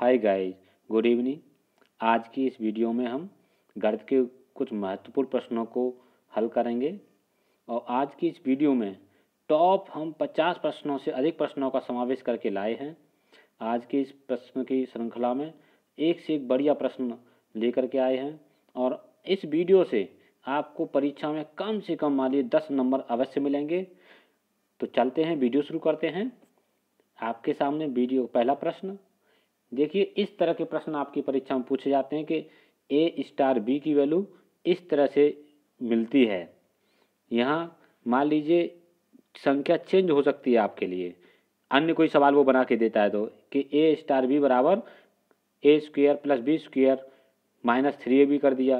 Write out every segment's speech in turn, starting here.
Hi guys good evening आज की इस वीडियो में हम गणित के कुछ महत्वपूर्ण प्रश्नों को हल करेंगे और आज की इस वीडियो में टॉप हम 50 प्रश्नों से अधिक प्रश्नों का समावेश करके लाए हैं आज के इस प्रश्न की श्रृंखला में एक से एक बढ़िया प्रश्न लेकर के आए हैं और इस वीडियो से आपको परीक्षा में कम से कम मान लीजिए दस नंबर अवश्य मिलेंगे तो चलते हैं वीडियो शुरू करते हैं आपके सामने वीडियो पहला प्रश्न देखिए इस तरह के प्रश्न आपकी परीक्षा में पूछे जाते हैं कि ए स्टार बी की वैल्यू इस तरह से मिलती है यहाँ मान लीजिए संख्या चेंज हो सकती है आपके लिए अन्य कोई सवाल वो बना के देता है तो कि ए स्टार बी बराबर A square plus B square minus three A B कर दिया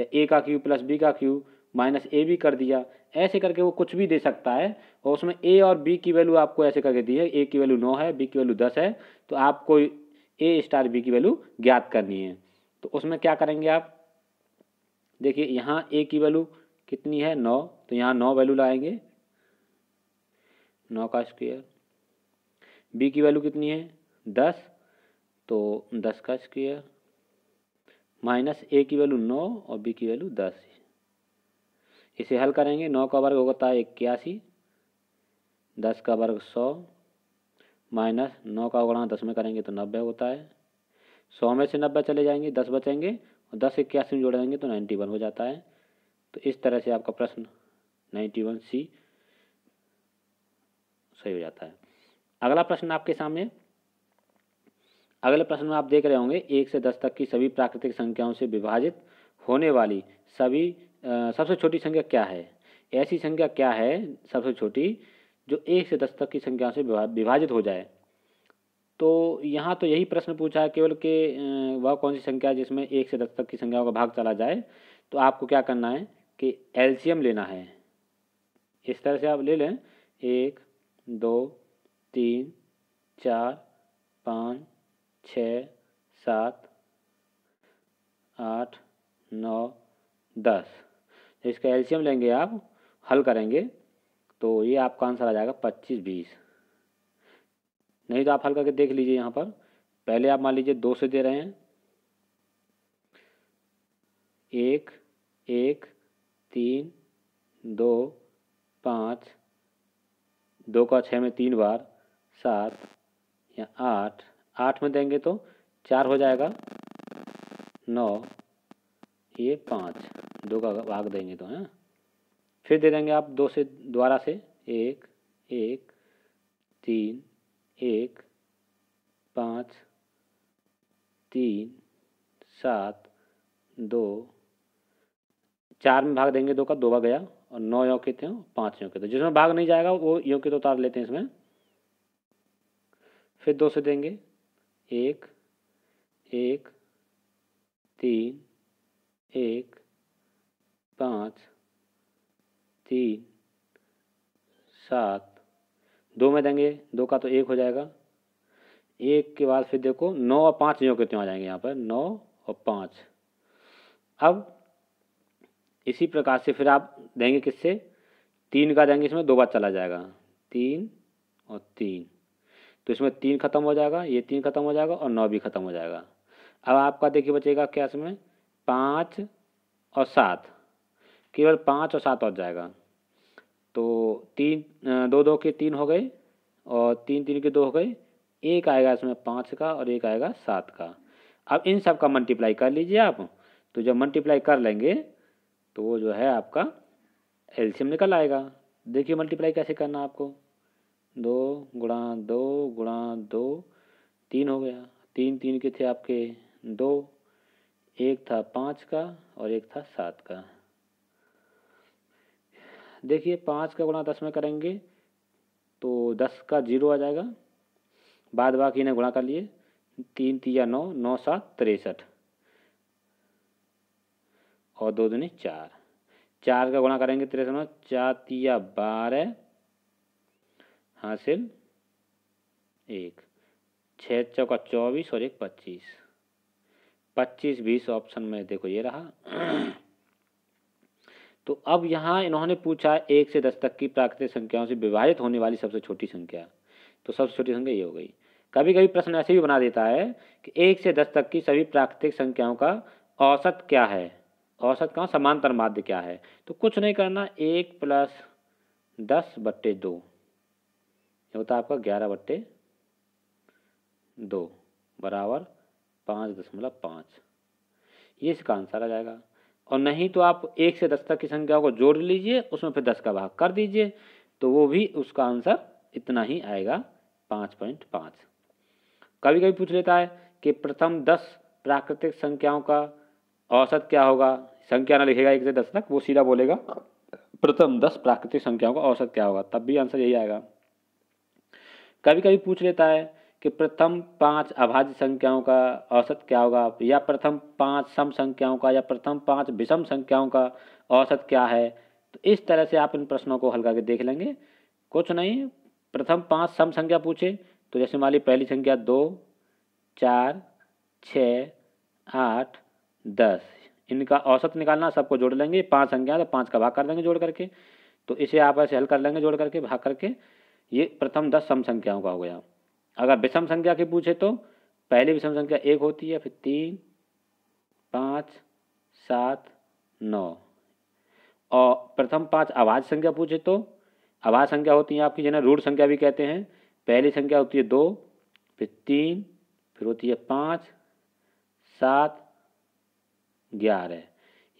या ए का क्यू प्लस बी का क्यू माइनस ए बी कर दिया ऐसे करके वो कुछ भी दे सकता है और उसमें ए और बी की वैल्यू आपको ऐसे करके दी है ए की वैल्यू नौ है बी की वैल्यू दस है तो आपको ए स्टार बी की वैल्यू ज्ञात करनी है तो उसमें क्या करेंगे आप देखिए यहाँ ए की वैल्यू कितनी है नौ तो यहाँ नौ वैल्यू लाएंगे नौ का स्क्वेयर बी की वैल्यू कितनी है दस तो दस का स्क्वेयर माइनस ए की वैल्यू नौ और बी की वैल्यू दस इसे हल करेंगे नौ का वर्ग होता है इक्यासी दस का वर्ग सौ माइनस नौ का गुणा दस में करेंगे तो नब्बे होता है सौ में से नब्बे चले जाएंगे दस बचेंगे और दस इक्यासी में जोड़ेंगे तो नाइन्टी वन हो जाता है तो इस तरह से आपका प्रश्न नाइन्टी वन सी सही हो जाता है अगला प्रश्न आपके सामने अगले प्रश्न में आप देख रहे होंगे एक से दस तक की सभी प्राकृतिक संख्याओं से विभाजित होने वाली सभी सबसे छोटी संख्या क्या है ऐसी संख्या क्या है सबसे छोटी जो एक से दस तक की संख्या से विभाजित हो जाए तो यहाँ तो यही प्रश्न पूछा है केवल के वह कौन सी संख्या है जिसमें एक से दस तक की संख्याओं का भाग चला जाए तो आपको क्या करना है कि एल्शियम लेना है इस तरह से आप ले लें एक दो तीन चार पाँच छ सात आठ नौ दस तो इसका एल्शियम लेंगे आप हल करेंगे तो ये आपका आंसर आ जाएगा पच्चीस बीस नहीं तो आप हल करके देख लीजिए यहाँ पर पहले आप मान लीजिए दो से दे रहे हैं एक एक तीन दो पाँच दो का छः में तीन बार सात या आठ आठ में देंगे तो चार हो जाएगा नौ ये पाँच दो का भाग देंगे तो है फिर दे देंगे आप दो से द्वारा से एक एक तीन एक पाँच तीन सात दो चार में भाग देंगे दो का दो भाग गया और नौ के थे पाँच के थे जिसमें भाग नहीं जाएगा वो तो उतार लेते हैं इसमें फिर दो से देंगे एक एक तीन एक पाँच तीन सात दो में देंगे दो का तो एक हो जाएगा एक के बाद फिर देखो नौ और पाँच जो कितने आ जाएंगे यहाँ पर नौ और पाँच अब इसी प्रकार से फिर आप देंगे किससे तीन का देंगे इसमें दो बार चला जाएगा तीन और तीन तो इसमें तीन खत्म हो जाएगा ये तीन खत्म हो जाएगा और नौ भी खत्म हो जाएगा अब आपका देखिए बचेगा क्या इसमें पाँच और सात केवल पाँच और सात बच जाएगा तो तीन दो दो के तीन हो गए और तीन तीन के दो हो गए एक आएगा इसमें पाँच का और एक आएगा सात का अब इन सब का मल्टीप्लाई कर लीजिए आप तो जब मल्टीप्लाई कर लेंगे तो वो जो है आपका एल्शियम निकल आएगा देखिए मल्टीप्लाई कैसे करना आपको दो गुणा दो गुणा दो तीन हो गया तीन तीन के थे आपके दो एक था पाँच का और एक था सात का देखिए पाँच का गुणा दस में करेंगे तो दस का जीरो आ जाएगा बाद बाकी ने गुणा कर लिए तीन तीया नौ नौ सात तिरसठ और दो दूनी चार चार का गुणा करेंगे तिरसठ नौ चार तिया बारह हासिल एक छः चौका चौबीस और एक पच्चीस पच्चीस बीस ऑप्शन में देखो ये रहा तो अब यहाँ इन्होंने पूछा एक से दस तक की प्राकृतिक संख्याओं से विभाजित होने वाली सबसे छोटी संख्या तो सबसे छोटी संख्या ये हो गई कभी कभी प्रश्न ऐसे भी बना देता है कि एक से दस तक की सभी प्राकृतिक संख्याओं का औसत क्या है औसत का समांतर माध्य क्या है तो कुछ नहीं करना एक प्लस दस बट्टे दो ये होता है आपका ग्यारह बट्टे दो बराबर पाँच दशमलव पाँच ये इसका आंसर आ जाएगा और नहीं तो आप एक से दस तक की संख्याओं को जोड़ लीजिए उसमें फिर दस का भाग कर दीजिए तो वो भी उसका आंसर इतना ही आएगा पाँच पॉइंट पाँच कभी कभी पूछ लेता है कि प्रथम दस प्राकृतिक संख्याओं का औसत क्या होगा संख्या ना लिखेगा एक से दस तक वो सीधा बोलेगा प्रथम दस प्राकृतिक संख्याओं का औसत क्या होगा तब भी आंसर यही आएगा कभी कभी पूछ लेता है कि प्रथम पांच अभाज्य संख्याओं का औसत क्या होगा या प्रथम पांच सम संख्याओं का या प्रथम पांच विषम संख्याओं का औसत क्या है तो इस तरह से आप इन प्रश्नों को हल करके देख लेंगे कुछ नहीं प्रथम पांच सम संख्या पूछे तो जैसे मान ली पहली संख्या दो चार छ आठ दस इनका औसत निकालना सबको जोड़ लेंगे पांच संख्या तो पाँच का भाग कर देंगे जोड़ करके तो इसे आप ऐसे हल कर लेंगे जोड़ करके भाग करके ये प्रथम दस सम संख्याओं का हो गया अगर विषम संख्या की पूछे तो पहली विषम संख्या एक होती है फिर तीन पाँच सात नौ और प्रथम पांच आवाज संख्या पूछे तो आवाज संख्या होती है आपकी जिन्हें रूढ़ संख्या भी कहते हैं पहली संख्या होती है दो फिर तीन फिर होती है पाँच सात ग्यारह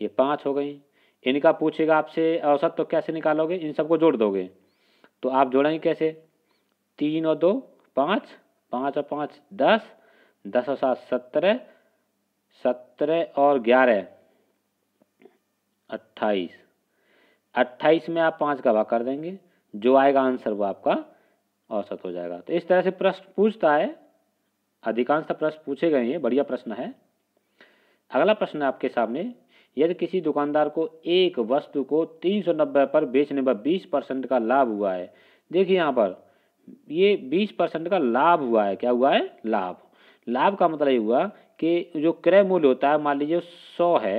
ये पाँच हो गई इनका पूछेगा आपसे औसत तो कैसे निकालोगे इन सबको जोड़ दोगे तो आप जोड़ेंगे कैसे तीन और दो पाँच पाँच और पाँच दस दस और सात सत्रह सत्रह और ग्यारह अट्ठाईस अट्ठाईस में आप पाँच का भाग कर देंगे जो आएगा आंसर वो आपका औसत हो जाएगा तो इस तरह से प्रश्न पूछता है अधिकांश तो प्रश्न पूछे गए हैं बढ़िया प्रश्न है अगला प्रश्न आपके सामने यदि किसी दुकानदार को एक वस्तु को तीन सौ नब्बे पर बेचने पर बीस परसेंट का लाभ हुआ है देखिए यहाँ पर ये बीस परसेंट का लाभ हुआ है क्या हुआ है लाभ लाभ का मतलब ये हुआ कि जो क्रय मूल्य होता है मान लीजिए सौ है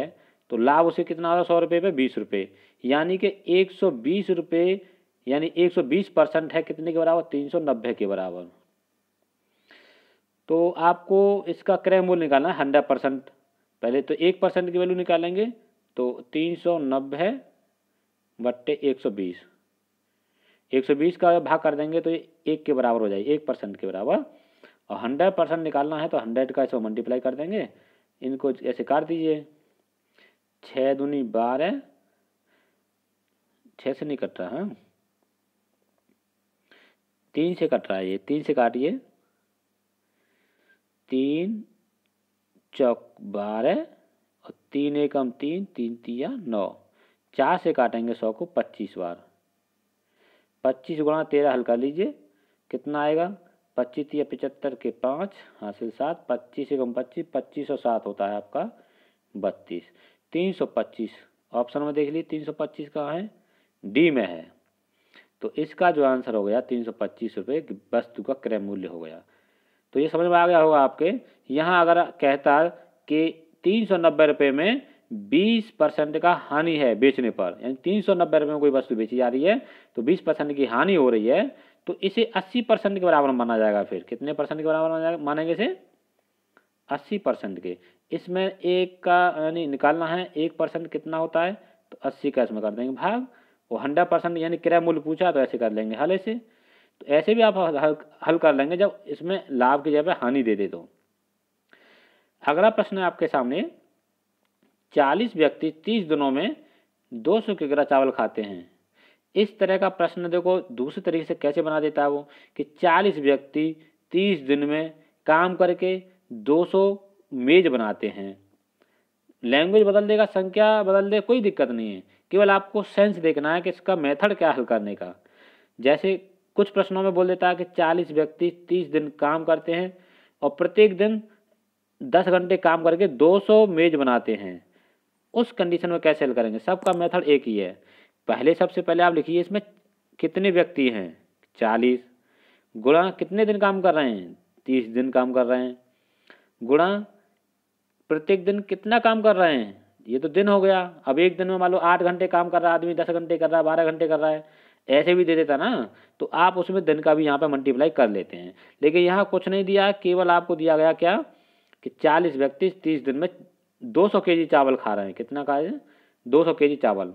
तो लाभ उसे कितना होता है सौ रुपये पे बीस रुपये यानी कि एक सौ बीस रुपये यानी एक सौ बीस परसेंट है कितने के बराबर तीन सौ नब्बे के बराबर तो आपको इसका क्रय मूल्य निकालना है हंड्रेड परसेंट पहले तो एक परसेंट की वैल्यू निकालेंगे तो तीन सौ नब्बे बट्टे एक सौ बीस 120 का भाग कर देंगे तो ये एक के बराबर हो जाए एक परसेंट के बराबर और हंड्रेड परसेंट निकालना है तो हंड्रेड का इसको मल्टीप्लाई कर देंगे इनको ऐसे काट दीजिए छः दूनी बारह छः से नहीं कट रहा है हाँ? तीन से कट रहा है ये तीन से काटिए तीन चौक बारह और तीन एकम तीन तीन तिया नौ चार से काटेंगे सौ को पच्चीस बार पच्चीस गुणा तेरह हल कर लीजिए कितना आएगा पच्चीस या पचहत्तर के पाँच हासिल सात पच्चीस एवं पच्चीस पच्चीस और सात होता है आपका बत्तीस तीन सौ पच्चीस ऑप्शन में देख लीजिए तीन सौ पच्चीस कहाँ है डी में है तो इसका जो आंसर हो गया तीन सौ पच्चीस रुपये वस्तु का क्रय मूल्य हो गया तो ये समझ में आ गया होगा आपके यहाँ अगर कहता कि तीन सौ नब्बे रुपये में बीस परसेंट का हानि है बेचने पर यानी तीन सौ नब्बे रुपये में कोई वस्तु बेची जा रही है तो बीस परसेंट की हानि हो रही है तो इसे अस्सी परसेंट के बराबर माना जाएगा फिर कितने परसेंट के बराबर मानेंगे इसे अस्सी परसेंट के इसमें एक का यानी निकालना है एक परसेंट कितना होता है तो अस्सी का इसमें कर देंगे भाग वो हंड्रेड परसेंट यानी किराया मूल्य पूछा तो ऐसे कर लेंगे हल ऐसे तो ऐसे भी आप हल, हल कर लेंगे जब इसमें लाभ की जगह हानि दे दे तो अगला प्रश्न है आपके सामने चालीस व्यक्ति तीस दिनों में दो सौ किग्रा चावल खाते हैं इस तरह का प्रश्न देखो दूसरे तरीके से कैसे बना देता है वो कि चालीस व्यक्ति तीस दिन में काम करके दो सौ मेज बनाते हैं लैंग्वेज बदल देगा संख्या बदल दे कोई दिक्कत नहीं है केवल आपको सेंस देखना है कि इसका मेथड क्या हल करने का जैसे कुछ प्रश्नों में बोल देता है कि चालीस व्यक्ति तीस दिन काम करते हैं और प्रत्येक दिन दस घंटे काम करके दो सौ मेज बनाते हैं उस कंडीशन में कैसे हल करेंगे सबका मेथड एक ही है पहले सबसे पहले आप लिखिए इसमें कितने व्यक्ति हैं चालीस गुणा कितने दिन काम कर रहे हैं तीस दिन काम कर रहे हैं गुणा प्रत्येक दिन कितना काम कर रहे हैं ये तो दिन हो गया अब एक दिन में मान लो आठ घंटे काम कर रहा है आदमी दस घंटे कर रहा है बारह घंटे कर रहा है ऐसे भी दे देता ना तो आप उसमें दिन का भी यहाँ पर मल्टीप्लाई कर लेते हैं लेकिन यहाँ कुछ नहीं दिया केवल आपको दिया गया क्या कि चालीस व्यक्ति तीस दिन में 200 केजी चावल खा रहे हैं कितना खा रहे हैं 200 केजी चावल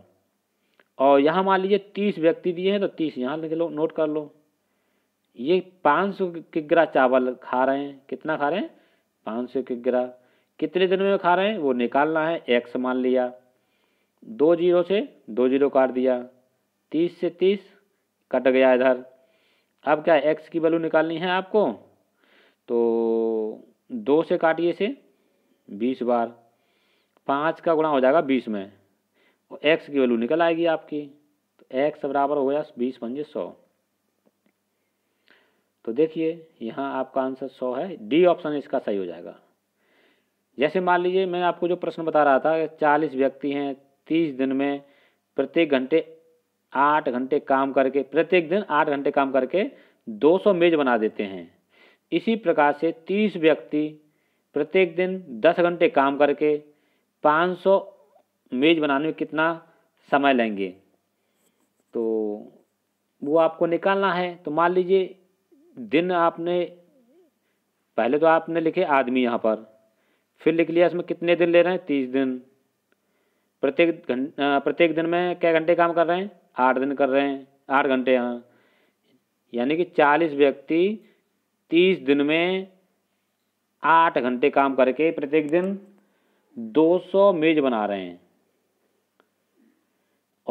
और यहाँ मान लीजिए तीस व्यक्ति दिए हैं तो तीस यहाँ लिख लो नोट कर लो ये पाँच सौ किग्रा चावल खा रहे हैं कितना खा रहे हैं पाँच सौ किग्रा कितने दिन में खा रहे हैं वो निकालना है एक्स मान लिया दो जीरो से दो जीरो काट दिया तीस से तीस कट गया इधर अब क्या एक्स की वैल्यू निकालनी है आपको तो दो से काटिए से बीस बार पाँच का गुणा हो जाएगा बीस में और एक्स की वैल्यू निकल आएगी आपकी तो एक्स बराबर हो गया बीस पंजे सौ तो देखिए यहाँ आपका आंसर सौ है डी ऑप्शन इसका सही हो जाएगा जैसे मान लीजिए मैं आपको जो प्रश्न बता रहा था चालीस व्यक्ति हैं तीस दिन में प्रत्येक घंटे आठ घंटे काम करके प्रत्येक दिन आठ घंटे काम करके दो सौ मेज बना देते हैं इसी प्रकार से तीस व्यक्ति प्रत्येक दिन दस घंटे काम करके 500 मेज़ बनाने में कितना समय लेंगे तो वो आपको निकालना है तो मान लीजिए दिन आपने पहले तो आपने लिखे आदमी यहाँ पर फिर लिख लिया इसमें कितने दिन ले रहे हैं तीस दिन प्रत्येक घंटा प्रत्येक दिन में क्या घंटे काम कर रहे हैं आठ दिन कर रहे हैं आठ घंटे यहाँ यानी कि चालीस व्यक्ति तीस दिन में आठ घंटे काम करके प्रत्येक दिन 200 मेज़ बना रहे हैं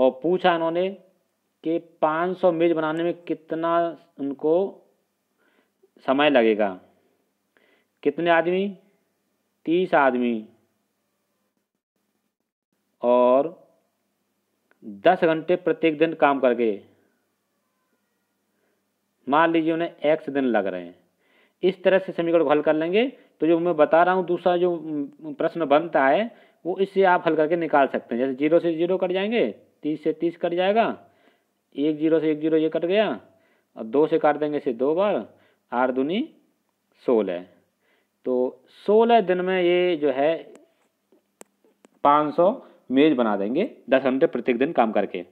और पूछा इन्होंने कि 500 मेज़ बनाने में कितना उनको समय लगेगा कितने आदमी तीस आदमी और दस घंटे प्रत्येक दिन काम करके मान लीजिए उन्हें एक्स दिन लग रहे हैं इस तरह से समीकरण को हल कर लेंगे तो जो मैं बता रहा हूँ दूसरा जो प्रश्न बनता है वो इससे आप हल करके निकाल सकते हैं जैसे जीरो से जीरो कट जाएंगे तीस से तीस कट जाएगा एक जीरो से एक जीरो ये कट गया और दो से काट देंगे इसे दो बार आठ दुनी सोलह तो सोलह दिन में ये जो है पाँच सौ मेज बना देंगे दस घंटे प्रत्येक दिन काम करके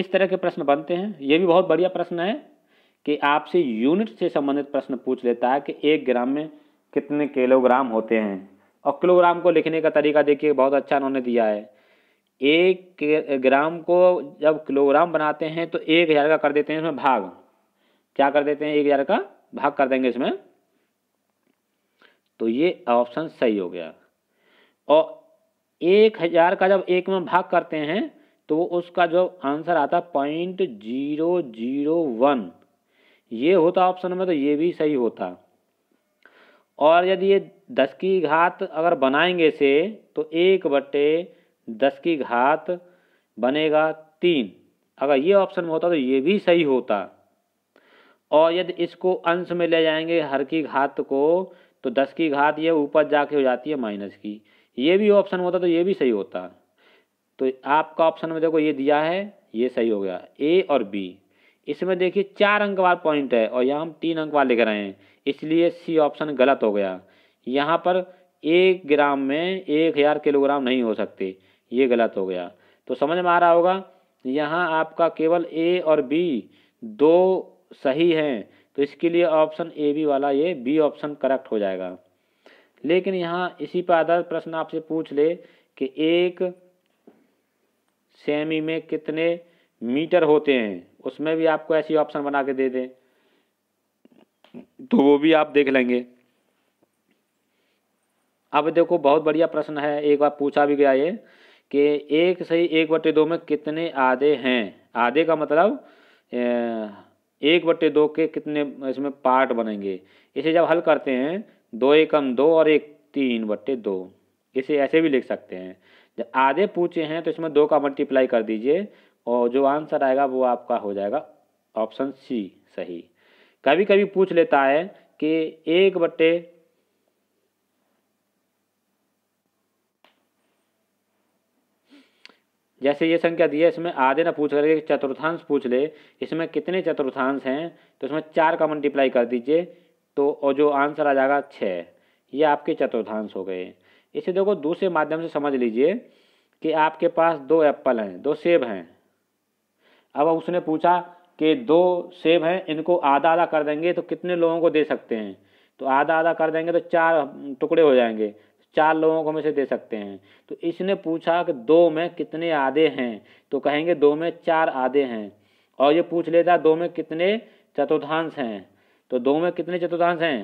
इस तरह के प्रश्न बनते हैं ये भी बहुत बढ़िया प्रश्न है कि आपसे यूनिट से संबंधित प्रश्न पूछ लेता है कि एक ग्राम में कितने किलोग्राम होते हैं और किलोग्राम को लिखने का तरीका देखिए बहुत अच्छा उन्होंने दिया है एक ग्राम को जब किलोग्राम बनाते हैं तो एक हज़ार का कर देते हैं इसमें भाग क्या कर देते हैं एक हज़ार का भाग कर देंगे इसमें तो ये ऑप्शन सही हो गया और एक हज़ार का जब एक में भाग करते हैं तो उसका जो आंसर आता है पॉइंट जीरो जीरो वन ये होता ऑप्शन में तो ये भी सही होता और यदि ये दस की घात अगर बनाएंगे से तो एक बटे दस की घात बनेगा तीन अगर ये ऑप्शन में होता तो ये भी सही होता और यदि इसको अंश में ले जाएंगे हर की घात को तो दस की घात ये ऊपर जाके हो जाती है माइनस की ये भी ऑप्शन होता तो ये भी सही होता तो आपका ऑप्शन में देखो ये दिया है ये सही हो गया ए और बी इसमें देखिए चार अंक वाला पॉइंट है और यहाँ हम तीन अंक वाला लिख रहे हैं इसलिए सी ऑप्शन गलत हो गया यहाँ पर एक ग्राम में एक हज़ार किलोग्राम नहीं हो सकते ये गलत हो गया तो समझ में आ रहा होगा यहाँ आपका केवल ए और बी दो सही हैं तो इसके लिए ऑप्शन ए बी वाला ये बी ऑप्शन करेक्ट हो जाएगा लेकिन यहाँ इसी पर आधारित प्रश्न आपसे पूछ ले कि एक सेमी में कितने मीटर होते हैं उसमें भी आपको ऐसी ऑप्शन बना के दे दें तो वो भी आप देख लेंगे अब देखो बहुत बढ़िया प्रश्न है एक बार पूछा भी गया ये कि एक सही एक बटे दो में कितने आधे हैं आधे का मतलब एक बटे दो के कितने इसमें पार्ट बनेंगे इसे जब हल करते हैं दो एकम दो और एक तीन बट्टे दो इसे ऐसे भी लिख सकते हैं जब आधे पूछे हैं तो इसमें दो का मल्टीप्लाई कर दीजिए और जो आंसर आएगा वो आपका हो जाएगा ऑप्शन सी सही कभी कभी पूछ लेता है कि एक बट्टे जैसे ये संख्या दी है इसमें आधे ना पूछ करके चतुर्थांश पूछ ले इसमें कितने चतुर्थांश हैं तो इसमें चार का मल्टीप्लाई कर दीजिए तो और जो आंसर आ जाएगा छः ये आपके चतुर्थांश हो गए इसे देखो दूसरे माध्यम से समझ लीजिए कि आपके पास दो एप्पल हैं दो सेब हैं अब उसने पूछा कि दो सेब हैं इनको आधा आधा कर देंगे तो कितने लोगों को दे सकते हैं तो आधा आधा कर देंगे तो चार टुकड़े हो जाएंगे चार लोगों को हम इसे दे सकते हैं तो इसने पूछा कि दो में कितने आधे हैं तो कहेंगे दो में चार आधे हैं और ये पूछ लेता दो में कितने चतुर्थांश हैं तो दो में कितने चतुर्थांश हैं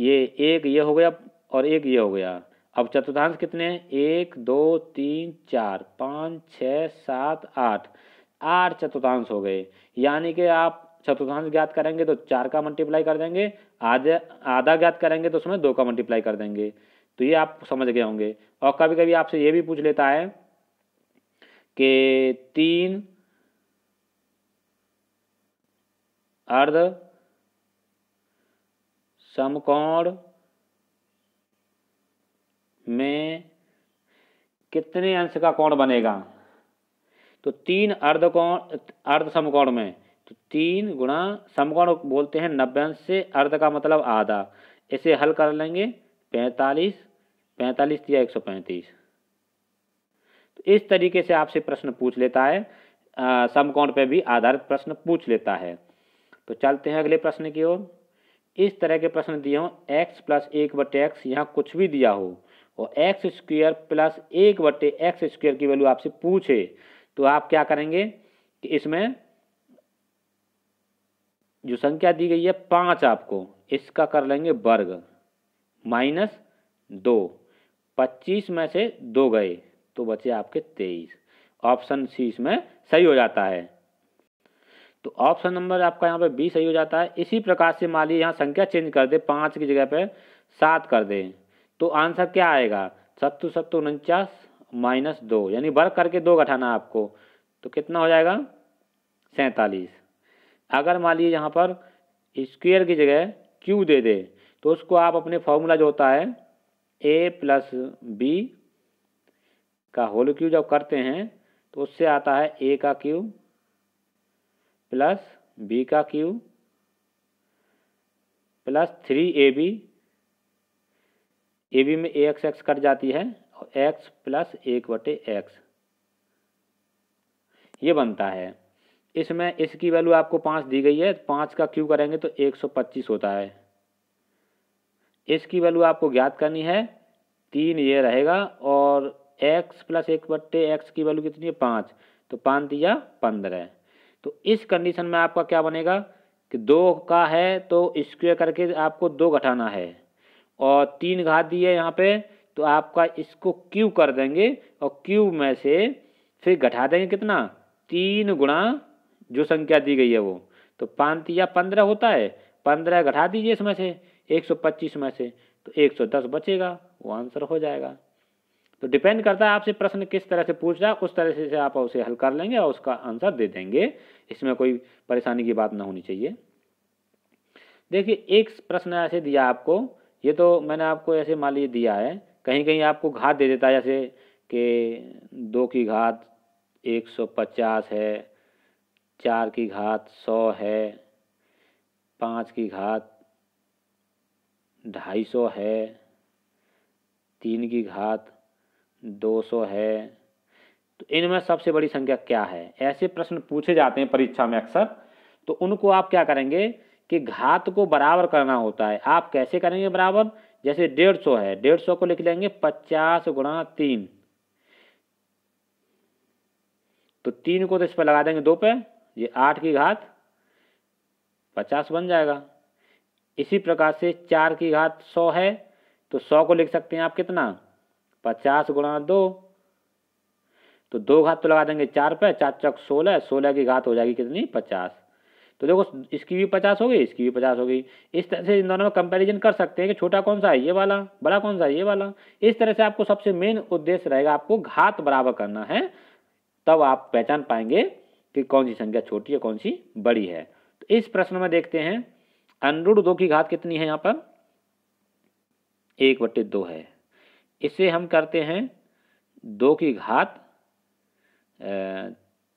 ये एक ये हो गया और एक ये हो गया अब चतुर्थांश कितने हैं एक दो तीन चार पाँच छः सात आठ आठ चतुर्थांश हो गए यानी कि आप चतुर्थांश ज्ञात करेंगे तो चार का मल्टीप्लाई कर देंगे आधा आधा ज्ञात करेंगे तो उसमें दो का मल्टीप्लाई कर देंगे तो ये आप समझ गए होंगे और कभी कभी आपसे ये भी पूछ लेता है कि तीन अर्ध समकोण में कितने अंश का कोण बनेगा तो तीन अर्धकोण अर्ध समकोण में तो तीन गुणा समकोण बोलते हैं नब्बे से अर्ध का मतलब आधा इसे हल कर लेंगे पैंतालीस पैंतालीस या एक सौ पैंतीस तो इस तरीके से आपसे प्रश्न पूछ लेता है समकोण पे भी आधारित प्रश्न पूछ लेता है तो चलते हैं अगले प्रश्न की ओर इस तरह के प्रश्न दिए हों एक्स प्लस एक बटे एक्स यहाँ कुछ भी दिया हो और एक्स स्क्वेयर प्लस एक बटे एक्स स्क्वेयर की वैल्यू आपसे पूछे तो आप क्या करेंगे कि इसमें जो संख्या दी गई है पाँच आपको इसका कर लेंगे वर्ग माइनस दो पच्चीस में से दो गए तो बचे आपके तेईस ऑप्शन सी इसमें सही हो जाता है तो ऑप्शन नंबर आपका यहाँ पे बी सही हो जाता है इसी प्रकार से मान लीजिए यहाँ संख्या चेंज कर दे पाँच की जगह पे सात कर दे तो आंसर क्या आएगा सत्तु सत्तु उनचास माइनस दो यानी वर्ग करके दो घटाना आपको तो कितना हो जाएगा सैंतालीस अगर मान लीजिए यहाँ पर स्क्वेयर की जगह क्यू दे दे तो उसको आप अपने फॉर्मूला जो होता है ए प्लस बी का होल क्यू जब करते हैं तो उससे आता है ए का क्यू प्लस बी का cube plus three A B A B में ए एक्स एक्स कट जाती है एक्स प्लस एक बटे एक्स ये बनता है इसमें इसकी वैल्यू आपको पाँच दी गई है पाँच का क्यू करेंगे तो एक सौ पच्चीस होता है इसकी वैल्यू आपको ज्ञात करनी है तीन ये रहेगा और एक्स प्लस एक बट्टे एक्स की वैल्यू कितनी है पाँच तो पाँच दिया पंद्रह तो इस कंडीशन में आपका क्या बनेगा कि दो का है तो स्क्वेयर करके आपको दो घटाना है और तीन घात दी है यहाँ पे तो आपका इसको क्यू कर देंगे और क्यू में से फिर घटा देंगे कितना तीन गुणा जो संख्या दी गई है वो तो पाँच या पंद्रह होता है पंद्रह घटा दीजिए इसमें से एक सौ पच्चीस में से तो एक सौ दस बचेगा वो आंसर हो जाएगा तो डिपेंड करता है आपसे प्रश्न किस तरह से पूछ रहा है उस तरह से आप उसे हल कर लेंगे और उसका आंसर दे देंगे इसमें कोई परेशानी की बात ना होनी चाहिए देखिए एक प्रश्न ऐसे दिया आपको ये तो मैंने आपको ऐसे मान लीजिए दिया है कहीं कहीं आपको घात दे देता है जैसे कि दो की घात एक सौ पचास है चार की घात सौ है पाँच की घात ढाई सौ है तीन की घात दो सौ है तो इनमें सबसे बड़ी संख्या क्या है ऐसे प्रश्न पूछे जाते हैं परीक्षा में अक्सर तो उनको आप क्या करेंगे कि घात को बराबर करना होता है आप कैसे करेंगे बराबर जैसे डेढ़ सौ है डेढ़ सौ को लिख लेंगे पचास गुणा तीन तो तीन को तो इस पर लगा देंगे दो पे ये आठ की घात पचास बन जाएगा इसी प्रकार से चार की घात सौ है तो सौ को लिख सकते हैं आप कितना पचास गुणा दो तो दो घात तो लगा देंगे चार पे चार चौक सोलह सोलह की घात हो जाएगी कितनी पचास तो देखो इसकी भी पचास हो गई इसकी भी पचास हो गई इस तरह से इन दोनों में कंपैरिजन कर सकते हैं कि छोटा कौन सा है ये वाला बड़ा कौन सा है ये वाला इस तरह से आपको सबसे मेन उद्देश्य रहेगा आपको घात बराबर करना है तब आप पहचान पाएंगे कि कौन सी संख्या छोटी है कौन सी बड़ी है तो इस प्रश्न में देखते हैं अनुरूढ़ दो की घात कितनी है यहाँ पर एक बट्टे दो है इसे हम करते हैं दो की घात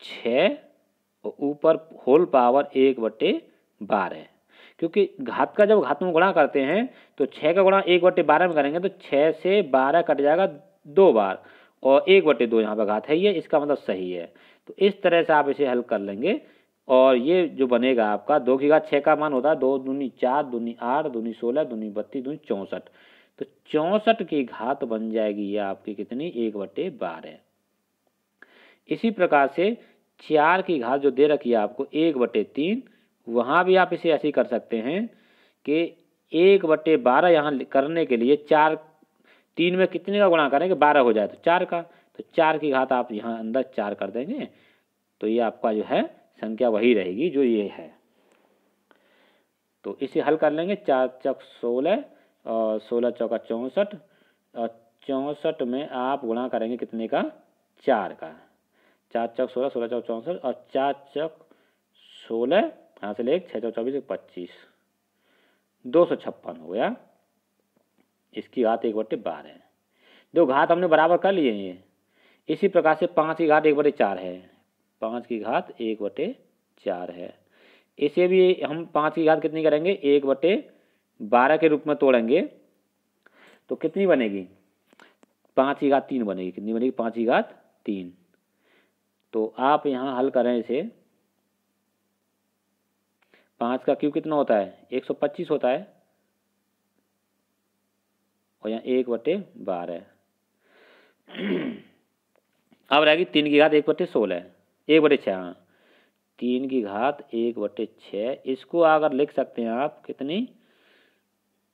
छ ऊपर होल पावर एक बटे बारह क्योंकि घात का जब घात में गुणा करते हैं तो छः का गुणा एक बटे बारह में करेंगे तो छः से बारह कट जाएगा दो बार और एक बटे दो यहाँ पर घात है ये इसका मतलब सही है तो इस तरह से आप इसे हल कर लेंगे और ये जो बनेगा आपका दो की घात छः का मान होता है दो दूनी चार दूनी आठ दूनी सोलह दूनी बत्तीस दूनी चौंसठ तो चौंसठ की घात बन जाएगी ये आपकी कितनी एक बटे बारह इसी प्रकार से चार की घात जो दे रखी है आपको एक बटे तीन वहाँ भी आप इसे ऐसे कर सकते हैं कि एक बटे बारह यहाँ करने के लिए चार तीन में कितने का गुणा करेंगे बारह हो जाए तो चार का तो चार की घात आप यहाँ अंदर चार कर देंगे तो ये आपका जो है संख्या वही रहेगी जो ये है तो इसे हल कर लेंगे चार चौक सोलह और सोलह चौका चौंसठ और चौंसठ में आप गुणा करेंगे कितने का चार का चार चौक सोलह सोलह चौक चौंसठ और चार चौक सोलह यहाँ से ले छः चौक चौबीस पच्चीस दो सौ छप्पन हो गया इसकी घात एक बटे बारह है दो घात हमने बराबर कर लिए हैं इसी प्रकार से पाँच की घात एक बटे चार है पाँच की घात एक बटे चार है इसे भी हम पाँच की घात कितनी करेंगे एक बटे बारह के रूप में तोड़ेंगे तो कितनी बनेगी पाँच की घात तीन बनेगी कितनी बनेगी पाँच की घात तीन तो आप यहाँ हल करें इसे पाँच का क्यू कितना होता है एक सौ पच्चीस होता है और यहाँ एक बटे बारह अब रहेगी तीन की घात एक बटे सोलह एक बटे छः हाँ तीन की घात एक बटे छः इसको अगर लिख सकते हैं आप कितनी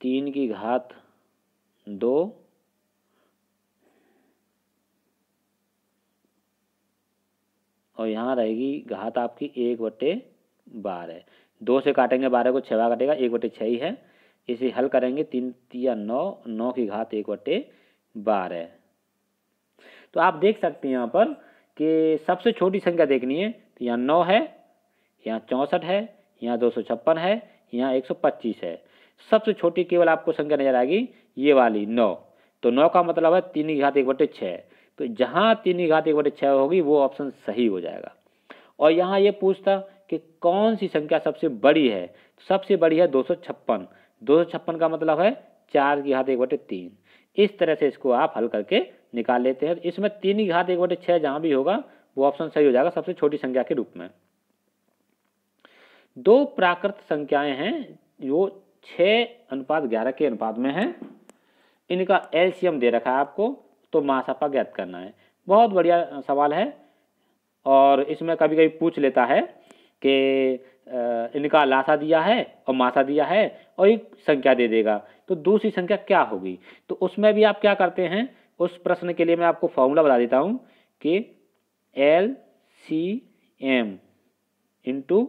तीन की घात दो और यहाँ रहेगी घात आपकी एक बटे बारह दो से काटेंगे बारह को छवा काटेगा एक बटे छः ही है इसे हल करेंगे तीन या नौ नौ की घात एक बटे बारह तो आप देख सकते हैं यहाँ पर कि सबसे छोटी संख्या देखनी है तो यहाँ नौ है यहाँ चौंसठ है यहाँ दो सौ छप्पन है यहाँ एक सौ पच्चीस है सबसे छोटी केवल आपको संख्या नज़र आएगी ये वाली नौ तो नौ का मतलब है तीन की घात एक बटे छः तो जहाँ तीन घात एक बटे छः होगी वो ऑप्शन सही हो जाएगा और यहाँ ये पूछता कि कौन सी संख्या सबसे बड़ी है सबसे बड़ी है दो सौ छप्पन दो सौ छप्पन का मतलब है चार की घात एक बटे तीन इस तरह से इसको आप हल करके निकाल लेते हैं इसमें तीन की घात एक बटे छः जहाँ भी होगा वो ऑप्शन सही हो जाएगा सबसे छोटी संख्या के रूप में दो प्राकृत संख्याएं हैं जो छः अनुपात ग्यारह के अनुपात में हैं इनका एलसीएम दे रखा है आपको तो महासपा ज्ञात करना है बहुत बढ़िया सवाल है और इसमें कभी कभी पूछ लेता है कि इनका लाशा दिया है और मासा दिया है और एक संख्या दे देगा तो दूसरी संख्या क्या होगी तो उसमें भी आप क्या करते हैं उस प्रश्न के लिए मैं आपको फॉर्मूला बता देता हूँ कि L C M into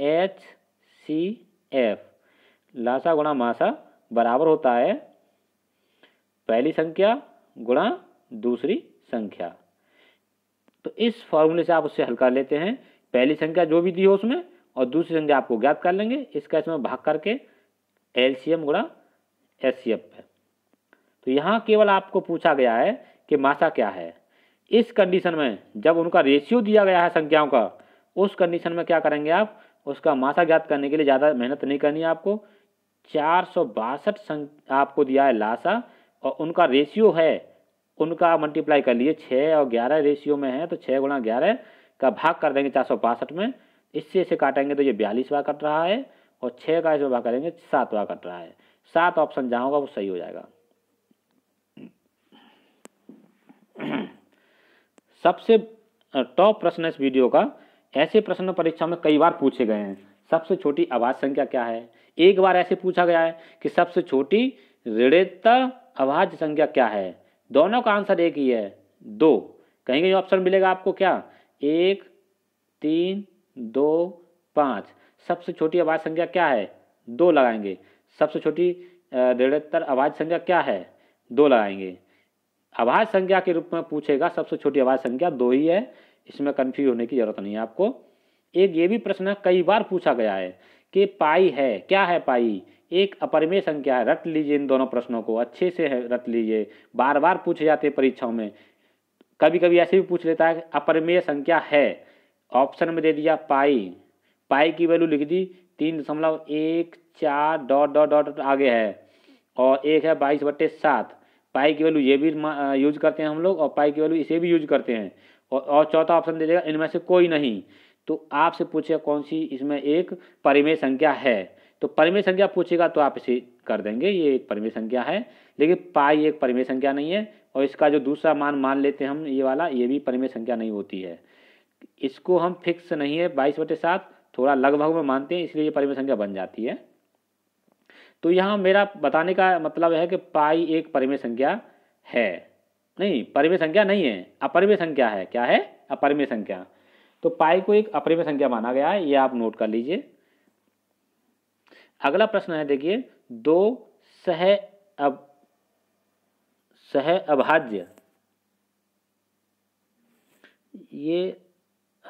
H C F लाशा गुणा मासा बराबर होता है पहली संख्या गुणा दूसरी संख्या तो इस फॉर्मूले से आप उससे हल कर लेते हैं पहली संख्या जो भी दी हो उसमें और दूसरी संख्या आपको ज्ञात कर लेंगे इसका इसमें भाग करके एल सी एम गुणा एस सी एफ है तो यहाँ केवल आपको पूछा गया है कि मासा क्या है इस कंडीशन में जब उनका रेशियो दिया गया है संख्याओं का उस कंडीशन में क्या करेंगे आप उसका मासा ज्ञात करने के लिए ज़्यादा मेहनत नहीं करनी है आपको चार सौ बासठ आपको दिया है लाशा और उनका रेशियो है उनका मल्टीप्लाई कर लिए छः और ग्यारह रेशियो में है तो छः गुणा ग्यारह का भाग कर देंगे चार सौ बासठ में इससे इसे काटेंगे तो ये बयालीस बार कट रहा है और छः का इसमें भाग करेंगे सात बार कट रहा है सात ऑप्शन जहाँ होगा वो सही हो जाएगा सबसे टॉप प्रश्न इस वीडियो का ऐसे प्रश्न परीक्षा में कई बार पूछे गए हैं सबसे छोटी आवाज संख्या क्या है एक बार ऐसे पूछा गया है कि सबसे छोटी ऋणता अभाज्य संख्या क्या है दोनों का आंसर एक ही है दो कहीं कहीं ऑप्शन मिलेगा आपको क्या एक तीन दो पाँच सबसे छोटी अभाज्य संख्या क्या है दो लगाएंगे सबसे छोटी ऋणोत्तर अभाज्य संख्या क्या है दो लगाएंगे अभाज्य संख्या के रूप में पूछेगा सबसे छोटी अभाज्य संख्या दो ही है इसमें कन्फ्यूज होने की ज़रूरत नहीं है आपको एक ये भी प्रश्न कई बार पूछा गया है कि पाई है क्या है पाई एक अपरिमेय संख्या है रट लीजिए इन दोनों प्रश्नों को अच्छे से रट लीजिए बार बार पूछे जाते हैं परीक्षाओं में कभी कभी ऐसे भी पूछ लेता है अपरिमेय संख्या है ऑप्शन में दे दिया पाई पाई की वैल्यू लिख दी तीन दशमलव एक चार डॉट डॉट डॉट आगे है और एक है बाईस बट्टे सात पाई की वैल्यू ये भी यूज करते हैं हम लोग और पाई की वैल्यू इसे भी यूज करते हैं और, और चौथा ऑप्शन दे देगा इनमें से कोई नहीं तो आपसे पूछे कौन सी इसमें एक परिमेय संख्या है तो परिमेय संख्या पूछेगा तो आप इसे कर देंगे ये एक परिमेय संख्या है लेकिन पाई एक परिमेय संख्या नहीं है और इसका जो दूसरा मान मान लेते हैं हम ये वाला ये भी परिमेय संख्या नहीं होती है इसको हम फिक्स नहीं है बाईस बटे सात थोड़ा लगभग में मानते हैं इसलिए ये परिमेय संख्या बन जाती है तो यहाँ मेरा बताने का मतलब है कि पाई एक परिमेय संख्या है नहीं परिमेय संख्या नहीं है अपरिमेय संख्या है क्या है अपरिमेय संख्या तो पाई को एक अपरिमेय संख्या माना गया है ये आप नोट कर लीजिए अगला प्रश्न है देखिए दो सह अब सह अभाज्य ये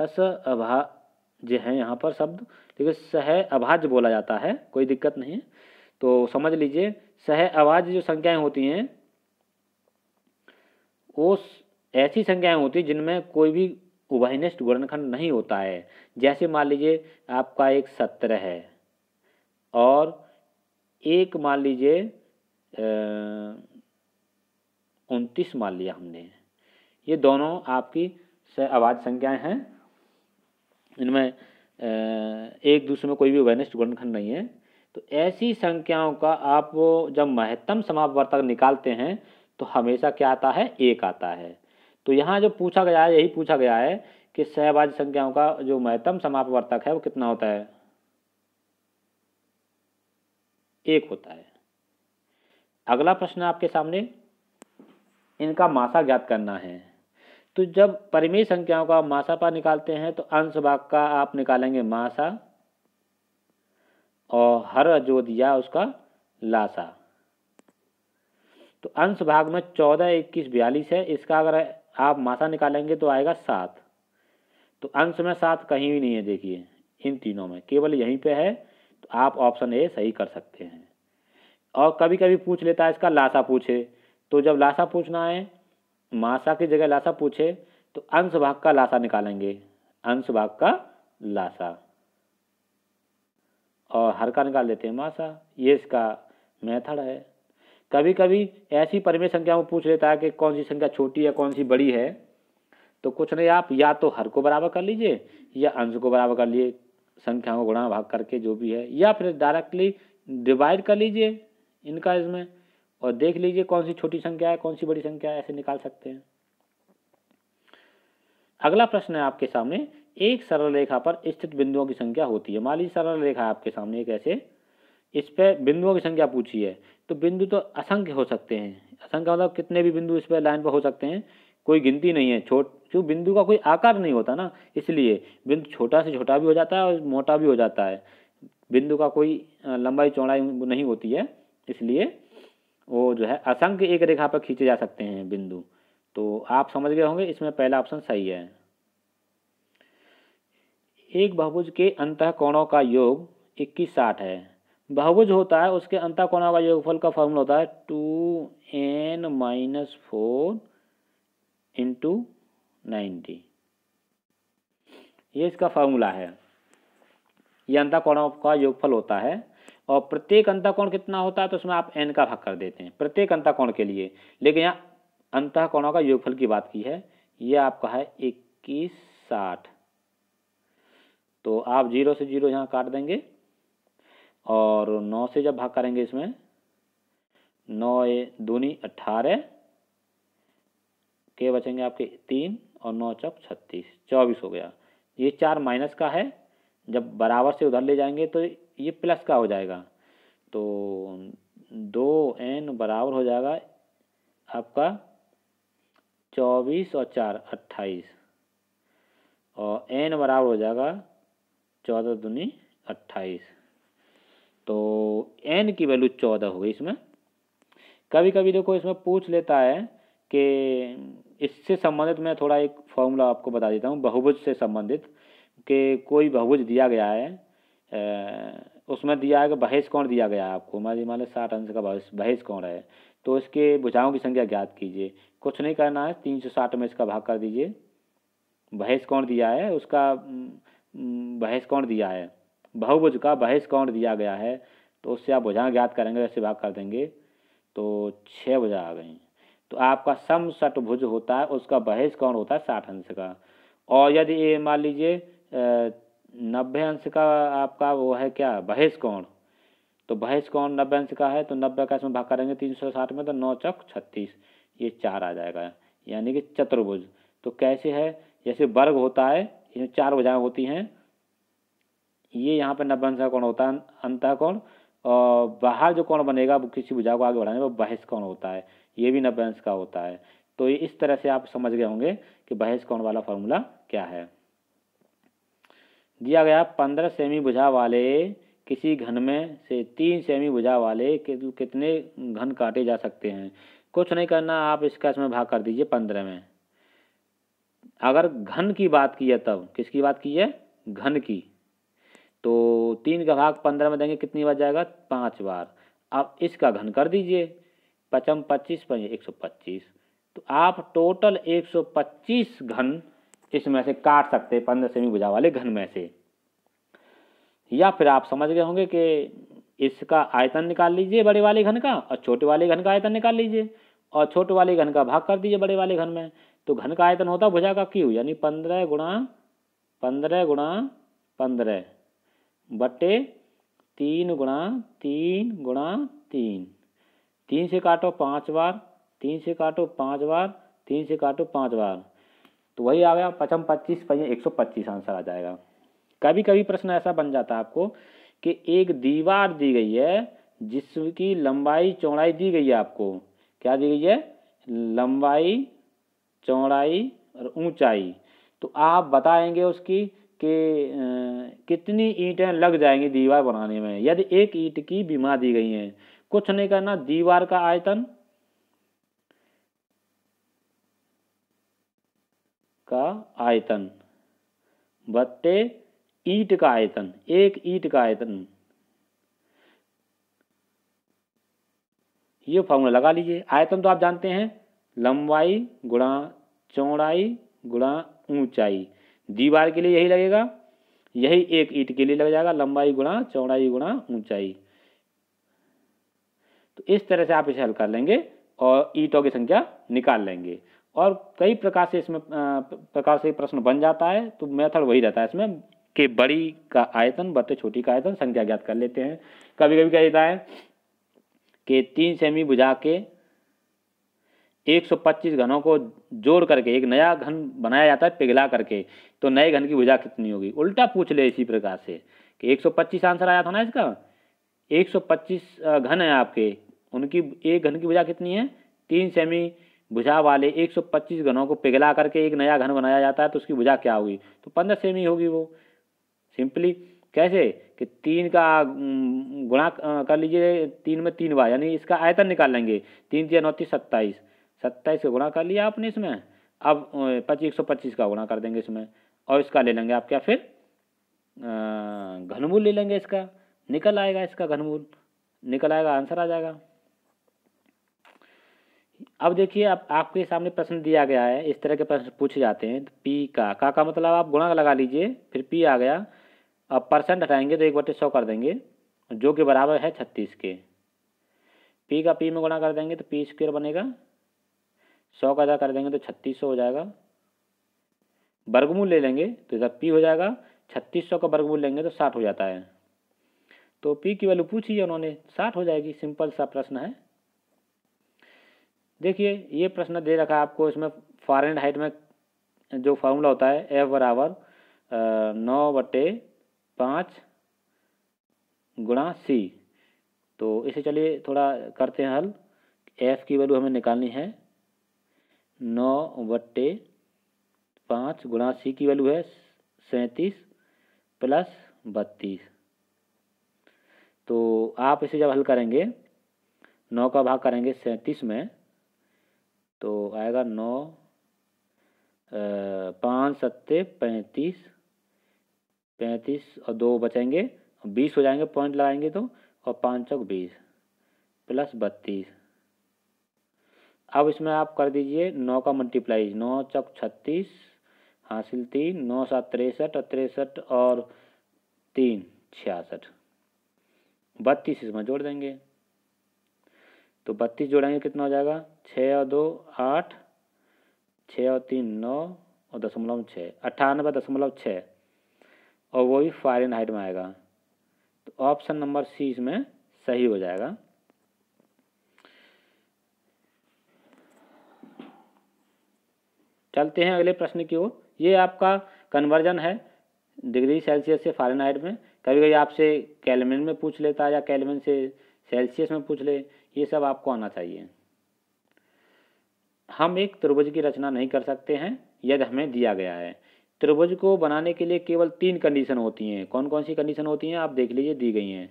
अस अभाज्य है यहाँ पर शब्द लेकिन सह अभाज्य बोला जाता है कोई दिक्कत नहीं है तो समझ लीजिए सह अभाज्य जो संख्याएं होती हैं वो ऐसी संख्याएं होती हैं जिनमें कोई भी उभयनिष्ठ गुणनखंड नहीं होता है जैसे मान लीजिए आपका एक सत्र है और एक मान लीजिए उनतीस मान लिया हमने ये दोनों आपकी आवाज संख्याएं हैं इनमें एक दूसरे में कोई भी वैनिष्ठ गुणखंड नहीं है तो ऐसी संख्याओं का आप जब महत्तम समापवर्तक निकालते हैं तो हमेशा क्या आता है एक आता है तो यहाँ जो पूछा गया है यही पूछा गया है कि सहवाज संख्याओं का जो महत्तम समापवर्तक है वो कितना होता है एक होता है अगला प्रश्न आपके सामने इनका मासा ज्ञात करना है तो जब परिमेय संख्याओं का मासा पा निकालते हैं तो अंश भाग का आप निकालेंगे मासा और हर जो दिया उसका लासा तो अंश भाग में चौदह इक्कीस बयालीस है इसका अगर आप मासा निकालेंगे तो आएगा सात तो अंश में सात कहीं भी नहीं है देखिए इन तीनों में केवल यहीं पे है आप ऑप्शन ए सही कर सकते हैं और कभी कभी पूछ लेता है इसका लाशा पूछे तो जब लाशा पूछना है मासा की जगह लाशा पूछे तो अंश भाग का लाशा निकालेंगे अंश भाग का लाशा और हर का निकाल देते हैं मासा ये इसका मेथड है कभी कभी ऐसी परिमेय में पूछ लेता है कि कौन सी संख्या छोटी है कौन सी बड़ी है तो कुछ नहीं आप या तो हर को बराबर कर लीजिए या अंश को बराबर कर लिए संख्याओं को गुणा भाग करके जो भी है या फिर डायरेक्टली डिवाइड कर लीजिए इनका इसमें और देख लीजिए कौन सी छोटी संख्या है कौन सी बड़ी संख्या है ऐसे निकाल सकते हैं अगला प्रश्न है आपके सामने एक सरल रेखा पर स्थित बिंदुओं की संख्या होती है मान लीजिए सरल रेखा है आपके सामने एक ऐसे इस पर बिंदुओं की संख्या पूछी है तो बिंदु तो असंख्य हो सकते हैं असंख्य मतलब कितने भी बिंदु इस पर लाइन पर हो सकते हैं कोई गिनती नहीं है छोट जो बिंदु का कोई आकार नहीं होता ना इसलिए बिंदु छोटा से छोटा भी हो जाता है और मोटा भी हो जाता है बिंदु का कोई लंबाई चौड़ाई नहीं होती है इसलिए वो जो है असंख्य एक रेखा पर खींचे जा सकते हैं बिंदु तो आप समझ गए होंगे इसमें पहला ऑप्शन सही है एक बहुभुज के अंत कोणों का योग इक्कीस साठ है बहुभुज होता है उसके अंत कोणों का योगफल का फॉर्मूला होता है two N minus four into ninety ये इसका फार्मूला है ये अंताकोणों का योगफल होता है और प्रत्येक अंताकोण कितना होता है तो उसमें आप एन का भाग कर देते हैं प्रत्येक अंताकोण के लिए लेकिन यहाँ अंतःकोणों का योगफल की बात की है ये आपका है इक्कीस साठ तो आप जीरो से जीरो यहाँ काट देंगे और नौ से जब भाग करेंगे इसमें नौ दूनी अट्ठारह के बचेंगे आपके तीन और नौ चौक छत्तीस चौबीस हो गया ये चार माइनस का है जब बराबर से उधर ले जाएंगे तो ये प्लस का हो जाएगा तो दो एन बराबर हो जाएगा आपका चौबीस और चार अट्ठाईस और एन बराबर हो जाएगा चौदह दूनी अट्ठाईस तो एन की वैल्यू चौदह हो गई इसमें कभी कभी देखो इसमें पूछ लेता है कि इससे संबंधित मैं थोड़ा एक फॉर्मूला आपको बता देता हूँ बहुभुज से संबंधित कि कोई बहुभुज दिया गया है उसमें दिया है कि बहेज कौन दिया गया है आपको मान मान लें साठ अंश का बहेज कौन है तो इसके भुजाओं की संख्या ज्ञात कीजिए कुछ नहीं करना है तीन सौ साठ में इसका भाग कर दीजिए बहेज कौन दिया है उसका बहेज कौन दिया है बहुभुज का बहेज कौन दिया गया है तो उससे आप भुजाएँ ज्ञात करेंगे वैसे भाग कर देंगे तो छः भुजा आ गई तो आपका सम षटभुज होता है उसका बहेज कौन होता है साठ अंश का और यदि ये मान लीजिए नब्बे अंश का आपका वो है क्या बहेज कौन तो बहेज कौन नब्बे अंश का है तो नब्बे का इसमें भाग करेंगे तीन सौ साठ में तो नौ चौक छत्तीस ये चार आ जाएगा यानी कि चतुर्भुज तो कैसे है जैसे वर्ग होता है इसमें चार बजाएँ होती हैं ये यहाँ पर नब्बे अंश का कौन होता है अंत कौन और बाहर जो कौन बनेगा वो किसी बुझा को आगे बढ़ाने वो बहिष कौन होता है ये भी अंश का होता है तो इस तरह से आप समझ गए होंगे कि बहस कौन वाला फॉर्मूला क्या है दिया गया पंद्रह सेमी बुझा वाले किसी घन में से तीन सेमी बुझा वाले कितने घन काटे जा सकते हैं कुछ नहीं करना आप इसका इसमें भाग कर दीजिए पंद्रह में अगर घन की बात की है तब किसकी बात की है घन की तो तीन का भाग पंद्रह में देंगे कितनी बार जाएगा पांच बार अब इसका घन कर दीजिए पचम पच्चीस पंजे एक सौ पच्चीस तो आप टोटल एक सौ पच्चीस घन इसमें से काट सकते हैं पंद्रह सेमी भुजा वाले घन में से या फिर आप समझ गए होंगे कि इसका आयतन निकाल लीजिए बड़े वाले घन का और छोटे वाले घन का आयतन निकाल लीजिए और छोटे वाले घन का भाग कर दीजिए बड़े वाले घन में तो घन का आयतन होता भुजा का क्यू यानी पंद्रह गुणा पंद्रह गुणा पंद्रह बटे तीन गुणा तीन गुणा तीन तीन से काटो पाँच बार तीन से काटो पाँच बार तीन से काटो पाँच बार तो वही आ गया पचम पच्चीस पहले एक सौ पच्चीस आंसर आ जाएगा कभी कभी प्रश्न ऐसा बन जाता है आपको कि एक दीवार दी गई है जिसकी लंबाई चौड़ाई दी गई है आपको क्या दी गई है लंबाई चौड़ाई और ऊंचाई तो आप बताएंगे उसकी कि कितनी ईंटें लग जाएंगी दीवार बनाने में यदि एक ईंट की बीमा दी गई हैं कुछ नहीं करना दीवार का आयतन का आयतन बत्ते ईट का आयतन एक ईट का आयतन ये फॉर्मूला लगा लीजिए आयतन तो आप जानते हैं लंबाई गुणा चौड़ाई गुणा ऊंचाई दीवार के लिए यही लगेगा यही एक ईट के लिए लग जाएगा लंबाई गुणा चौड़ाई गुणा ऊंचाई तो इस तरह से आप इसे हल कर लेंगे और ईटों की संख्या निकाल लेंगे और कई प्रकार से इसमें प्रकार से प्रश्न बन जाता है तो मेथड वही रहता है इसमें कि बड़ी का आयतन बटे छोटी का आयतन संख्या ज्ञात कर लेते हैं कभी कभी क्या देता है कि तीन सेमी बुझा के 125 घनों को जोड़ करके एक नया घन बनाया जाता है पिघला करके तो नए घन की भुजा कितनी होगी उल्टा पूछ ले इसी प्रकार से कि 125 आंसर आया था ना इसका 125 घन है आपके उनकी एक घन की भुजा कितनी है तीन सेमी भुजा वाले 125 घनों को पिघला करके एक नया घन बनाया जाता है तो उसकी भुजा क्या होगी तो पंद्रह सेमी होगी वो सिंपली कैसे कि तीन का गुणा कर लीजिए तीन में तीन बार यानी इसका आयतन निकाल लेंगे तीन तीन उनतीस सत्ताईस सत्ताईस का गुणा कर लिया आपने इसमें अब पच्चीस एक सौ पच्चीस का गुणा कर देंगे इसमें और इसका ले लेंगे आप क्या फिर घनमूल ले लेंगे इसका निकल आएगा इसका घनमूल निकल आएगा आंसर आ जाएगा अब देखिए आप आपके सामने प्रश्न दिया गया है इस तरह के प्रश्न पूछे जाते हैं तो पी का का का मतलब आप गुणा लगा लीजिए फिर पी आ गया अब परसेंट हटाएंगे तो एक बटे सौ कर देंगे जो कि बराबर है छत्तीस के पी का पी में गुणा कर देंगे तो पी स्क्वेयर बनेगा सौ का अदा कर देंगे तो छत्तीस सौ हो जाएगा वर्गमूल ले लेंगे तो इधर पी हो जाएगा छत्तीस सौ का वर्गमूल लेंगे तो साठ हो जाता है तो पी की वैल्यू पूछी है उन्होंने साठ हो जाएगी सिंपल सा प्रश्न है देखिए ये प्रश्न दे रखा है आपको इसमें फारेन हाइट में जो फार्मूला होता है एफ बराबर नौ बटे पाँच गुणा सी तो इसे चलिए थोड़ा करते हैं हल एफ की वैल्यू हमें निकालनी है नौ बट्टे पाँच गुणा सी की वैल्यू है सैंतीस प्लस बत्तीस तो आप इसे जब हल करेंगे नौ का भाग करेंगे सैंतीस में तो आएगा नौ पाँच सत्ते पैंतीस पैंतीस और दो बचेंगे बीस हो जाएंगे पॉइंट लगाएंगे तो और पाँच चौक बीस प्लस बत्तीस अब इसमें आप कर दीजिए नौ का मल्टीप्लाई नौ चौक छत्तीस हासिल तीन नौ सात तिरसठ और तिरसठ और तीन छियासठ बत्तीस इसमें जोड़ देंगे तो बत्तीस जोड़ेंगे कितना हो जाएगा छः और दो आठ छः और तीन नौ और दशमलव छः अट्ठानबे दशमलव छः और वो भी फारेन हाइट में आएगा तो ऑप्शन नंबर सी इसमें सही हो जाएगा चलते हैं अगले प्रश्न की ओर ये आपका कन्वर्जन है डिग्री सेल्सियस से हाइट में कभी कभी आपसे कैलमिन में पूछ लेता है या कैलमिन से सेल्सियस में पूछ ले ये सब आपको आना चाहिए हम एक त्रिभुज की रचना नहीं कर सकते हैं यदि हमें दिया गया है त्रिभुज को बनाने के लिए केवल तीन कंडीशन होती हैं कौन कौन सी कंडीशन होती हैं आप देख लीजिए दी गई हैं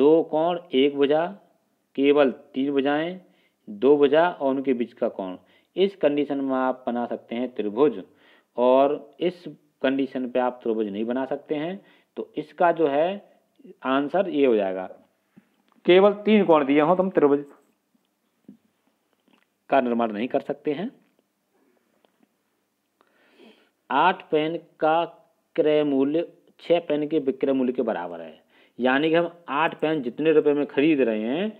दो कोण एक भुजा केवल तीन भुजाएं दो भुजा और उनके बीच का कोण इस कंडीशन में आप बना सकते हैं त्रिभुज और इस कंडीशन पे आप त्रिभुज नहीं बना सकते हैं तो इसका जो है आंसर ये हो जाएगा केवल तीन कोण दिए हों तुम तो त्रिभुज का निर्माण नहीं कर सकते हैं आठ पेन का क्रय मूल्य छः पेन के विक्रय मूल्य के बराबर है यानी कि हम आठ पेन जितने रुपए में खरीद रहे हैं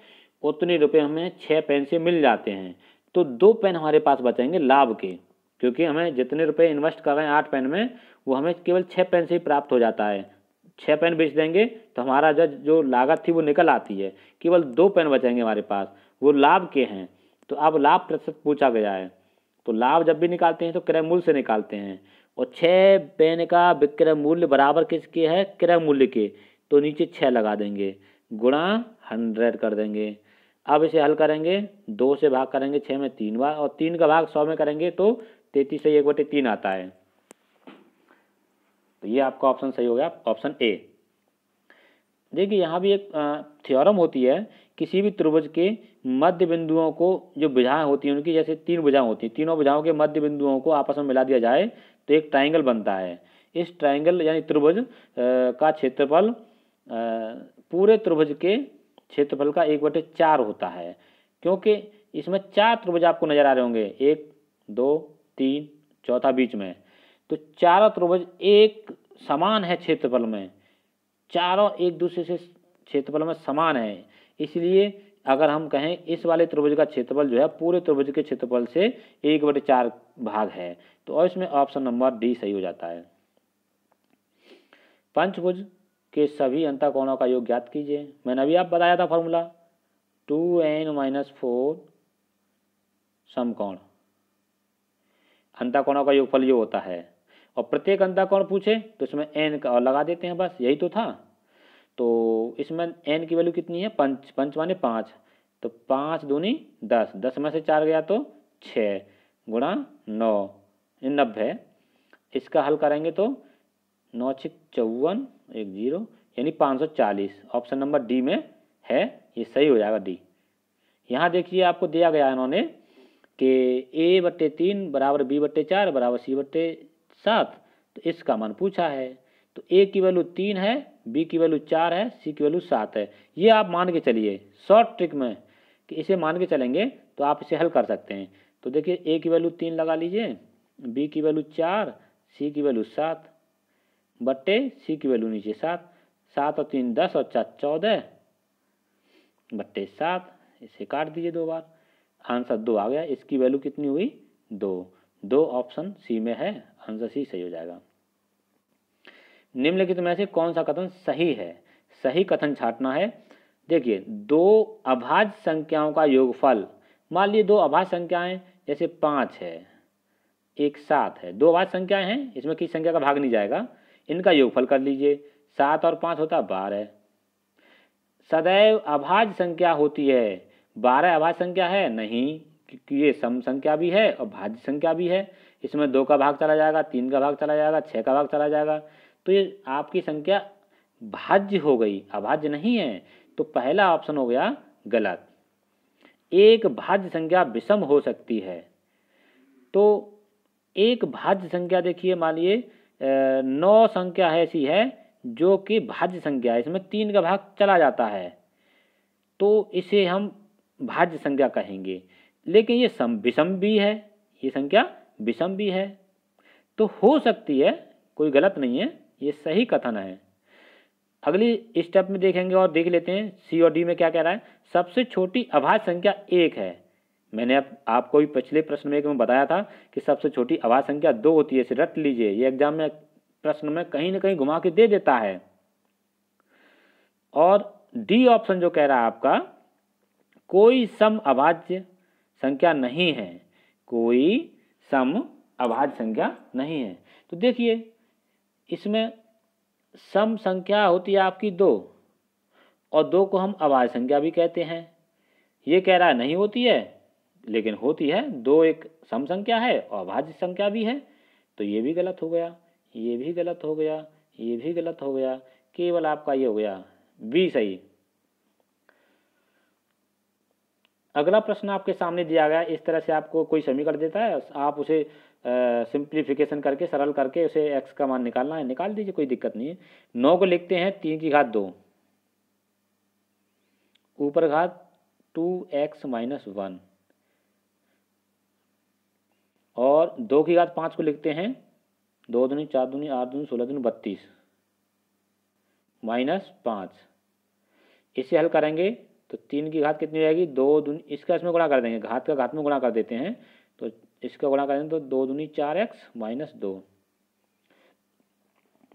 उतने रुपए हमें छः पेन से मिल जाते हैं तो दो पेन हमारे पास बचेंगे लाभ के क्योंकि हमें जितने रुपए इन्वेस्ट कर रहे हैं आठ पेन में वो हमें केवल छः पेन से ही प्राप्त हो जाता है छः पेन बेच देंगे तो हमारा जो जो लागत थी वो निकल आती है केवल दो पेन बचेंगे हमारे पास वो लाभ के हैं तो अब लाभ प्रतिशत पूछा गया है तो लाभ जब भी निकालते हैं तो क्रय मूल्य से निकालते हैं और छः पेन का विक्रय मूल्य बराबर किसके है क्रय मूल्य के तो नीचे छः लगा देंगे गुणा हंड्रेड कर देंगे अब इसे हल करेंगे दो से भाग करेंगे छः में तीन बार और तीन का भाग सौ में करेंगे तो तैतीस से एक बटे तीन आता है तो ये आपका ऑप्शन सही हो गया ऑप्शन ए देखिए यहाँ भी एक थ्योरम होती है किसी भी त्रिभुज के मध्य बिंदुओं को जो भुजाएं होती हैं उनकी जैसे तीन भुजाएं होती हैं तीनों बुझाओं के मध्य बिंदुओं को आपस में मिला दिया जाए तो एक ट्राइंगल बनता है इस ट्राइंगल यानी त्रिभुज का क्षेत्रफल पूरे त्रिभुज के क्षेत्रफल का एक बटे चार होता है क्योंकि इसमें चार त्रिभुज आपको नज़र आ रहे होंगे एक दो तीन चौथा बीच में तो चारों त्रिभुज एक समान है क्षेत्रफल में चारों एक दूसरे से क्षेत्रफल में समान है इसलिए अगर हम कहें इस वाले त्रिभुज का क्षेत्रफल जो है पूरे त्रिभुज के क्षेत्रफल से एक बटे चार भाग है तो इसमें ऑप्शन नंबर डी सही हो जाता है पंचभुज के सभी अंताकोणों का योग ज्ञात कीजिए मैंने अभी आप बताया था formula two N minus four समकोण कोणों का योगफल ये होता है और प्रत्येक अंताकोण पूछे तो इसमें एन का लगा देते हैं बस यही तो था तो इसमें एन की वैल्यू कितनी है पंच पंच माने पाँच तो पाँच दूनी दस दस में से चार गया तो छः गुणा नौ नब्बे इसका हल करेंगे तो नौ छः चौवन एक जीरो यानी पाँच सौ चालीस ऑप्शन नंबर डी में है ये सही हो जाएगा डी यहाँ देखिए आपको दिया गया इन्होंने कि ए बट्टे तीन बराबर बी बट्टे चार बराबर सी बट्टे सात तो इसका मन पूछा है तो ए की वैल्यू तीन है बी की वैल्यू चार है सी की वैल्यू सात है ये आप मान के चलिए शॉर्ट ट्रिक में कि इसे मान के चलेंगे तो आप इसे हल कर सकते हैं तो देखिए ए की वैल्यू तीन लगा लीजिए बी की वैल्यू चार सी की वैल्यू सात बट्टे सी की वैल्यू नीचे सात सात और तीन दस और चार चौदह बट्टे सात इसे काट दीजिए दो बार आंसर दो आ गया इसकी वैल्यू कितनी हुई दो दो ऑप्शन सी में है आंसर सी सही हो जाएगा निम्नलिखित में से कौन सा कथन सही है सही कथन छाटना है देखिए दो अभाज्य संख्याओं का योगफल मान लीजिए दो अभाज्य संख्याएं जैसे पाँच है एक सात है दो अभाज्य संख्याएं हैं इसमें किसी संख्या का भाग नहीं जाएगा इनका योगफल कर लीजिए सात और पाँच होता बारह सदैव अभाज्य संख्या होती है बारह अभाज्य संख्या है नहीं क्योंकि ये सम संख्या भी है और भाज्य संख्या भी है इसमें दो का भाग चला जाएगा तीन का भाग चला जाएगा छः का भाग चला जाएगा तो ये आपकी संख्या भाज्य हो गई अभाज्य नहीं है तो पहला ऑप्शन हो गया गलत एक भाज्य संख्या विषम हो सकती है तो एक भाज्य संख्या देखिए मान लिए नौ संख्या ऐसी है जो कि भाज्य संख्या है इसमें तीन का भाग चला जाता है तो इसे हम भाज्य संख्या कहेंगे लेकिन ये सम विषम भी है ये संख्या विषम भी है तो हो सकती है कोई गलत नहीं है ये सही कथन है अगली स्टेप में देखेंगे और देख लेते हैं सी और डी में क्या कह रहा है सबसे छोटी अभाज्य संख्या एक है मैंने अब आपको भी पिछले प्रश्न में एक में बताया था कि सबसे छोटी अभाज्य संख्या दो होती है इसे रट लीजिए ये एग्जाम में प्रश्न में कहीं ना कहीं घुमा के दे देता है और डी ऑप्शन जो कह रहा है आपका कोई सम अभाज्य संख्या नहीं है कोई सम अभाज्य संख्या नहीं है तो देखिए इसमें सम संख्या होती है आपकी दो और दो को हम आवाज संख्या भी कहते हैं ये कह रहा है नहीं होती है लेकिन होती है दो एक सम संख्या है और अभाज्य संख्या भी है तो ये भी गलत हो गया ये भी गलत हो गया ये भी गलत हो गया केवल आपका ये हो गया बी सही अगला प्रश्न आपके सामने दिया गया इस तरह से आपको कोई समीकरण देता है आप उसे सिंप्लीफिकेशन करके सरल करके उसे एक्स का मान निकालना है निकाल दीजिए कोई दिक्कत नहीं है नौ को लिखते हैं तीन की घात दो ऊपर घात टू एक्स माइनस वन और दो की घात पाँच को लिखते हैं दो दूनी चार दूनी आठ दूनी सोलह दूनी बत्तीस माइनस पाँच इसे हल करेंगे तो तीन की घात कितनी रहेगी दो दूनी इसका इसमें गुणा कर देंगे घात का घात में गुणा कर देते हैं तो इसका गुणा करें तो दो दूनी चार एक्स माइनस दो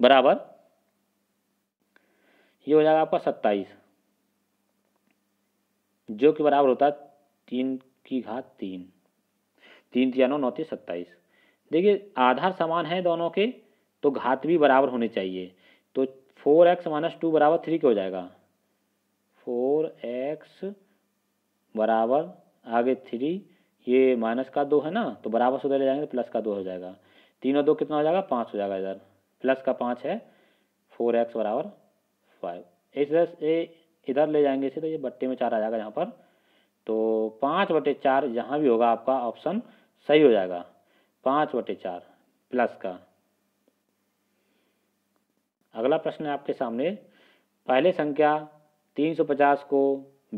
बराबर ये हो जाएगा आपका सत्ताईस जो कि बराबर होता है तीन की घात तीन तीन तिरानो नौतीस सत्ताईस देखिए आधार समान है दोनों के तो घात भी बराबर होने चाहिए तो फोर एक्स माइनस टू बराबर थ्री के हो जाएगा फोर एक्स बराबर आगे थ्री ये माइनस का दो है ना तो बराबर से उधर ले जाएंगे तो प्लस का दो हो जाएगा तीन और दो कितना हो जाएगा पाँच हो जाएगा इधर प्लस का पाँच है फोर एक्स बराबर फाइव इस तरह से इधर ले जाएंगे इसे तो ये बट्टे में चार आ जाएगा यहाँ पर तो पाँच बटे चार यहाँ भी होगा आपका ऑप्शन सही हो जाएगा पाँच बटे चार प्लस का अगला प्रश्न है आपके सामने पहले संख्या तीन सौ पचास को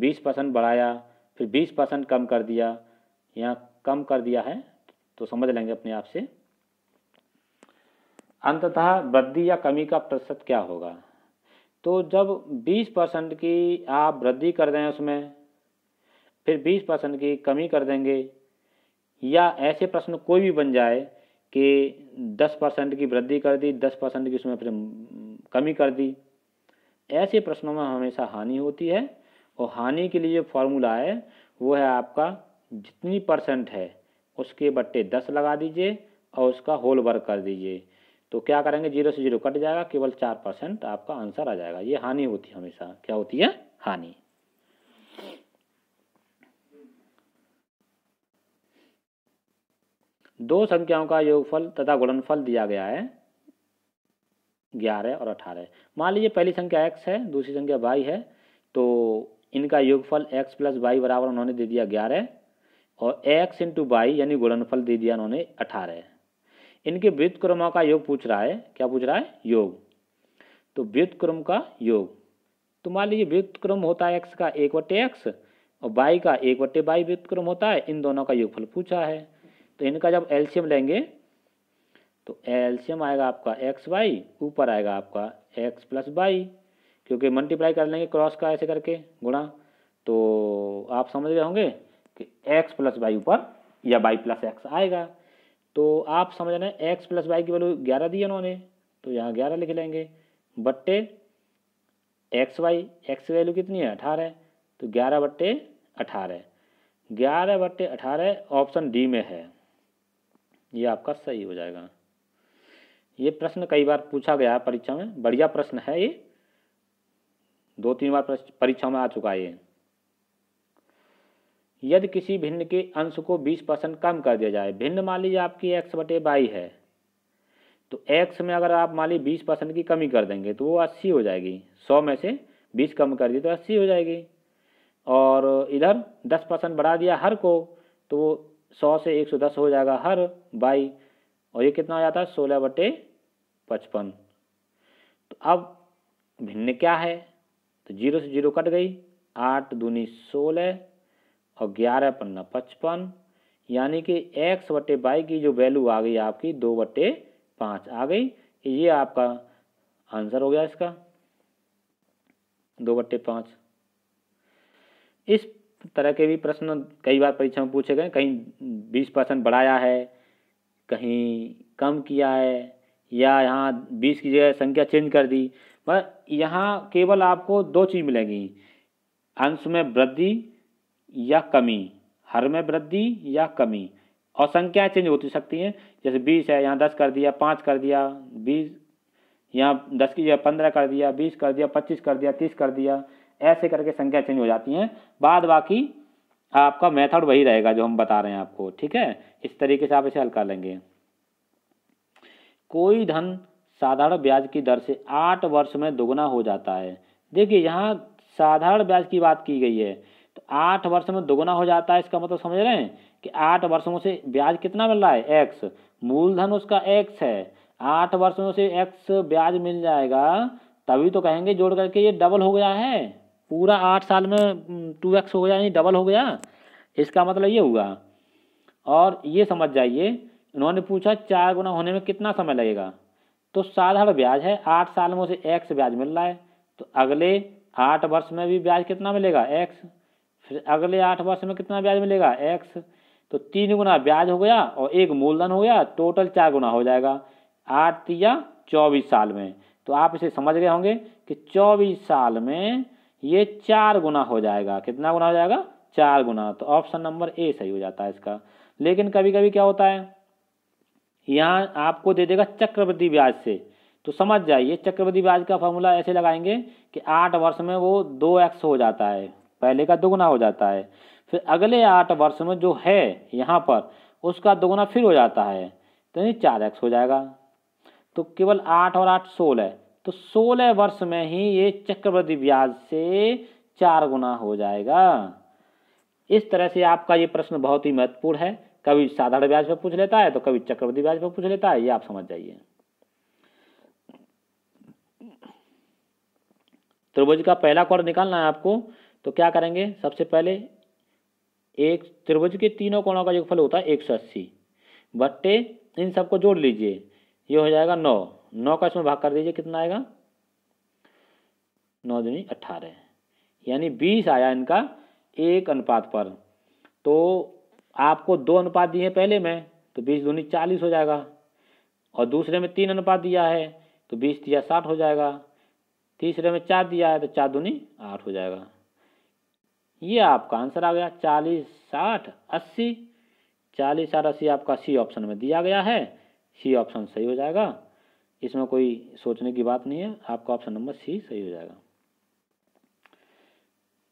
बीस परसेंट बढ़ाया फिर बीस परसेंट कम कर दिया यहाँ कम कर दिया है तो समझ लेंगे अपने आप से अंततः वृद्धि या कमी का प्रतिशत क्या होगा तो जब 20 परसेंट की आप वृद्धि कर दें उसमें फिर 20 परसेंट की कमी कर देंगे या ऐसे प्रश्न कोई भी बन जाए कि 10 परसेंट की वृद्धि कर दी 10 परसेंट की उसमें फिर कमी कर दी ऐसे प्रश्नों में हमेशा हानि होती है और हानि के लिए जो फॉर्मूला है वो है आपका जितनी परसेंट है उसके बट्टे दस लगा दीजिए और उसका होल वर्क कर दीजिए तो क्या करेंगे जीरो से जीरो कट जाएगा केवल चार परसेंट आपका आंसर आ जाएगा ये हानि होती है हमेशा क्या होती है हानि दो संख्याओं का योगफल तथा गुणनफल दिया गया है ग्यारह और अठारह मान लीजिए पहली संख्या एक्स है दूसरी संख्या वाई है तो इनका योगफल एक्स प्लस वाई बराबर उन्होंने दे दिया ग्यारह और एक्स इंटू बाई यानी गुणनफल दे दिया उन्होंने अठारह इनके क्रमों का योग पूछ रहा है क्या पूछ रहा है योग तो क्रम का योग तो मान लीजिए क्रम होता है एक्स का एक बट्टे एक्स और बाई का एक बट्टे बाई क्रम होता है इन दोनों का योगफल पूछा है तो इनका जब एल्शियम लेंगे तो एल्शियम आएगा आपका एक्स बाई ऊपर आएगा आपका एक्स प्लस बाई क्योंकि मल्टीप्लाई कर लेंगे क्रॉस का ऐसे करके गुणा तो आप समझ गए होंगे कि एक्स प्लस वाई ऊपर या वाई प्लस एक्स आएगा तो आप समझ रहे एक्स प्लस वाई की वैल्यू ग्यारह दी उन्होंने तो यहाँ ग्यारह लिख लेंगे बट्टे एक्स वाई एक्स की वैल्यू कितनी है अठारह तो ग्यारह बट्टे अठारह ग्यारह बट्टे अठारह ऑप्शन डी में है ये आपका सही हो जाएगा ये प्रश्न कई बार पूछा गया है परीक्षा में बढ़िया प्रश्न है ये दो तीन बार परीक्षा में आ चुका है ये यदि किसी भिन्न के अंश को 20 परसेंट कम कर दिया जाए भिन्न मान लीजिए आपकी एक्स बटे बाई है तो एक्स में अगर आप मान लीजिए बीस परसेंट की कमी कर देंगे तो वो अस्सी हो जाएगी सौ में से बीस कम कर दिए तो अस्सी हो जाएगी और इधर दस परसेंट बढ़ा दिया हर को तो वो सौ से एक सौ दस हो जाएगा हर बाई और ये कितना हो जाता है सोलह बटे पचपन तो अब भिन्न क्या है तो जीरो से जीरो कट गई आठ दूनी सोलह और ग्यारह पन्ना पचपन यानी कि एक्स बटे बाई की जो वैल्यू आ गई आपकी दो बटे पाँच आ गई ये आपका आंसर हो गया इसका दो बट्टे पाँच इस तरह के भी प्रश्न कई बार परीक्षा में पूछे गए कहीं बीस परसेंट बढ़ाया है कहीं कम किया है या यहाँ बीस की जगह संख्या चेंज कर दी पर यहाँ केवल आपको दो चीज़ मिलेगी अंश में वृद्धि या कमी हर में वृद्धि या कमी और संख्याएं चेंज होती सकती हैं जैसे बीस है यहाँ दस कर दिया पाँच कर दिया बीस यहाँ दस की जगह पंद्रह कर दिया बीस कर दिया पच्चीस कर दिया तीस कर दिया ऐसे करके संख्या चेंज हो जाती हैं बाद बाकी आपका मेथड वही रहेगा जो हम बता रहे हैं आपको ठीक है इस तरीके से आप इसे हल कर लेंगे कोई धन साधारण ब्याज की दर से आठ वर्ष में दोगुना हो जाता है देखिए यहाँ साधारण ब्याज की बात की गई है तो आठ वर्ष में दोगुना हो जाता है इसका मतलब समझ रहे हैं कि आठ वर्ष में उसे ब्याज कितना मिल रहा है एक्स मूलधन उसका एक्स है आठ वर्ष में उसे एक्स ब्याज मिल जाएगा तभी तो कहेंगे जोड़ करके ये डबल हो गया है पूरा आठ साल में टू एक्स हो गया यानी डबल हो गया इसका मतलब ये हुआ और ये समझ जाइए इन्होंने पूछा चार गुना होने में कितना समय लगेगा तो साधारण ब्याज है आठ साल में उसे एक्स ब्याज मिल रहा है तो अगले आठ वर्ष में भी ब्याज कितना मिलेगा एक्स फिर अगले आठ वर्ष में कितना ब्याज मिलेगा एक्स तो तीन गुना ब्याज हो गया और एक मूलधन हो गया टोटल चार गुना हो जाएगा आठ या चौबीस साल में तो आप इसे समझ गए होंगे कि चौबीस साल में ये चार गुना हो जाएगा कितना गुना हो जाएगा चार गुना तो ऑप्शन नंबर ए सही हो जाता है इसका लेकिन कभी कभी क्या होता है यहाँ आपको दे देगा चक्रवृद्धि ब्याज से तो समझ जाइए चक्रवृद्धि ब्याज का फॉर्मूला ऐसे लगाएंगे कि आठ वर्ष में वो दो एक्स हो जाता है पहले का दोगुना हो जाता है फिर अगले आठ वर्ष में जो है यहाँ पर उसका दोगुना फिर हो जाता है तो यानी चार एक्स हो जाएगा तो केवल आठ और आठ सोलह तो सोलह वर्ष में ही ये चक्रवृद्धि ब्याज से चार गुना हो जाएगा इस तरह से आपका ये प्रश्न बहुत ही महत्वपूर्ण है कभी साधारण ब्याज पर पूछ लेता है तो कभी चक्रवृद्धि ब्याज पर पूछ लेता है ये आप समझ जाइए त्रिभुज का पहला कॉर्ड निकालना है आपको तो क्या करेंगे सबसे पहले एक त्रिभुज के तीनों कोणों का योगफल होता है एक सौ अस्सी बट्टे इन सबको जोड़ लीजिए ये हो जाएगा नौ नौ का इसमें भाग कर दीजिए कितना आएगा नौ दूनी अट्ठारह यानी बीस आया इनका एक अनुपात पर तो आपको दो अनुपात दिए पहले में तो बीस दूनी चालीस हो जाएगा और दूसरे में तीन अनुपात दिया है तो बीस दिया साठ हो जाएगा तीसरे में चार दिया है तो चार दूनी आठ हो जाएगा ये आपका आंसर आ गया चालीस साठ अस्सी चालीस साठ अस्सी आपका सी ऑप्शन में दिया गया है सी ऑप्शन सही हो जाएगा इसमें कोई सोचने की बात नहीं है आपका ऑप्शन नंबर सी सही हो जाएगा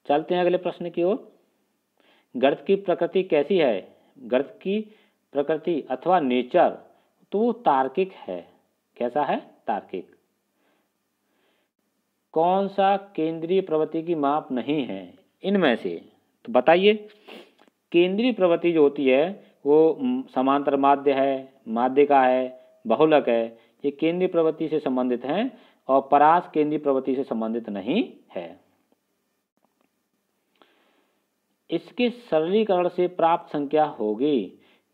चलते हैं अगले प्रश्न की ओर गर्द की प्रकृति कैसी है गर्द की प्रकृति अथवा नेचर तो वो तार्किक है कैसा है तार्किक कौन सा केंद्रीय प्रवृत्ति की माप नहीं है इनमें से तो बताइए केंद्रीय प्रवृत्ति जो होती है वो समांतर माध्य है माध्यिका है बहुलक है ये केंद्रीय प्रवृत्ति से संबंधित हैं और परास केंद्रीय प्रवृत्ति से संबंधित नहीं है इसके सरलीकरण से प्राप्त संख्या होगी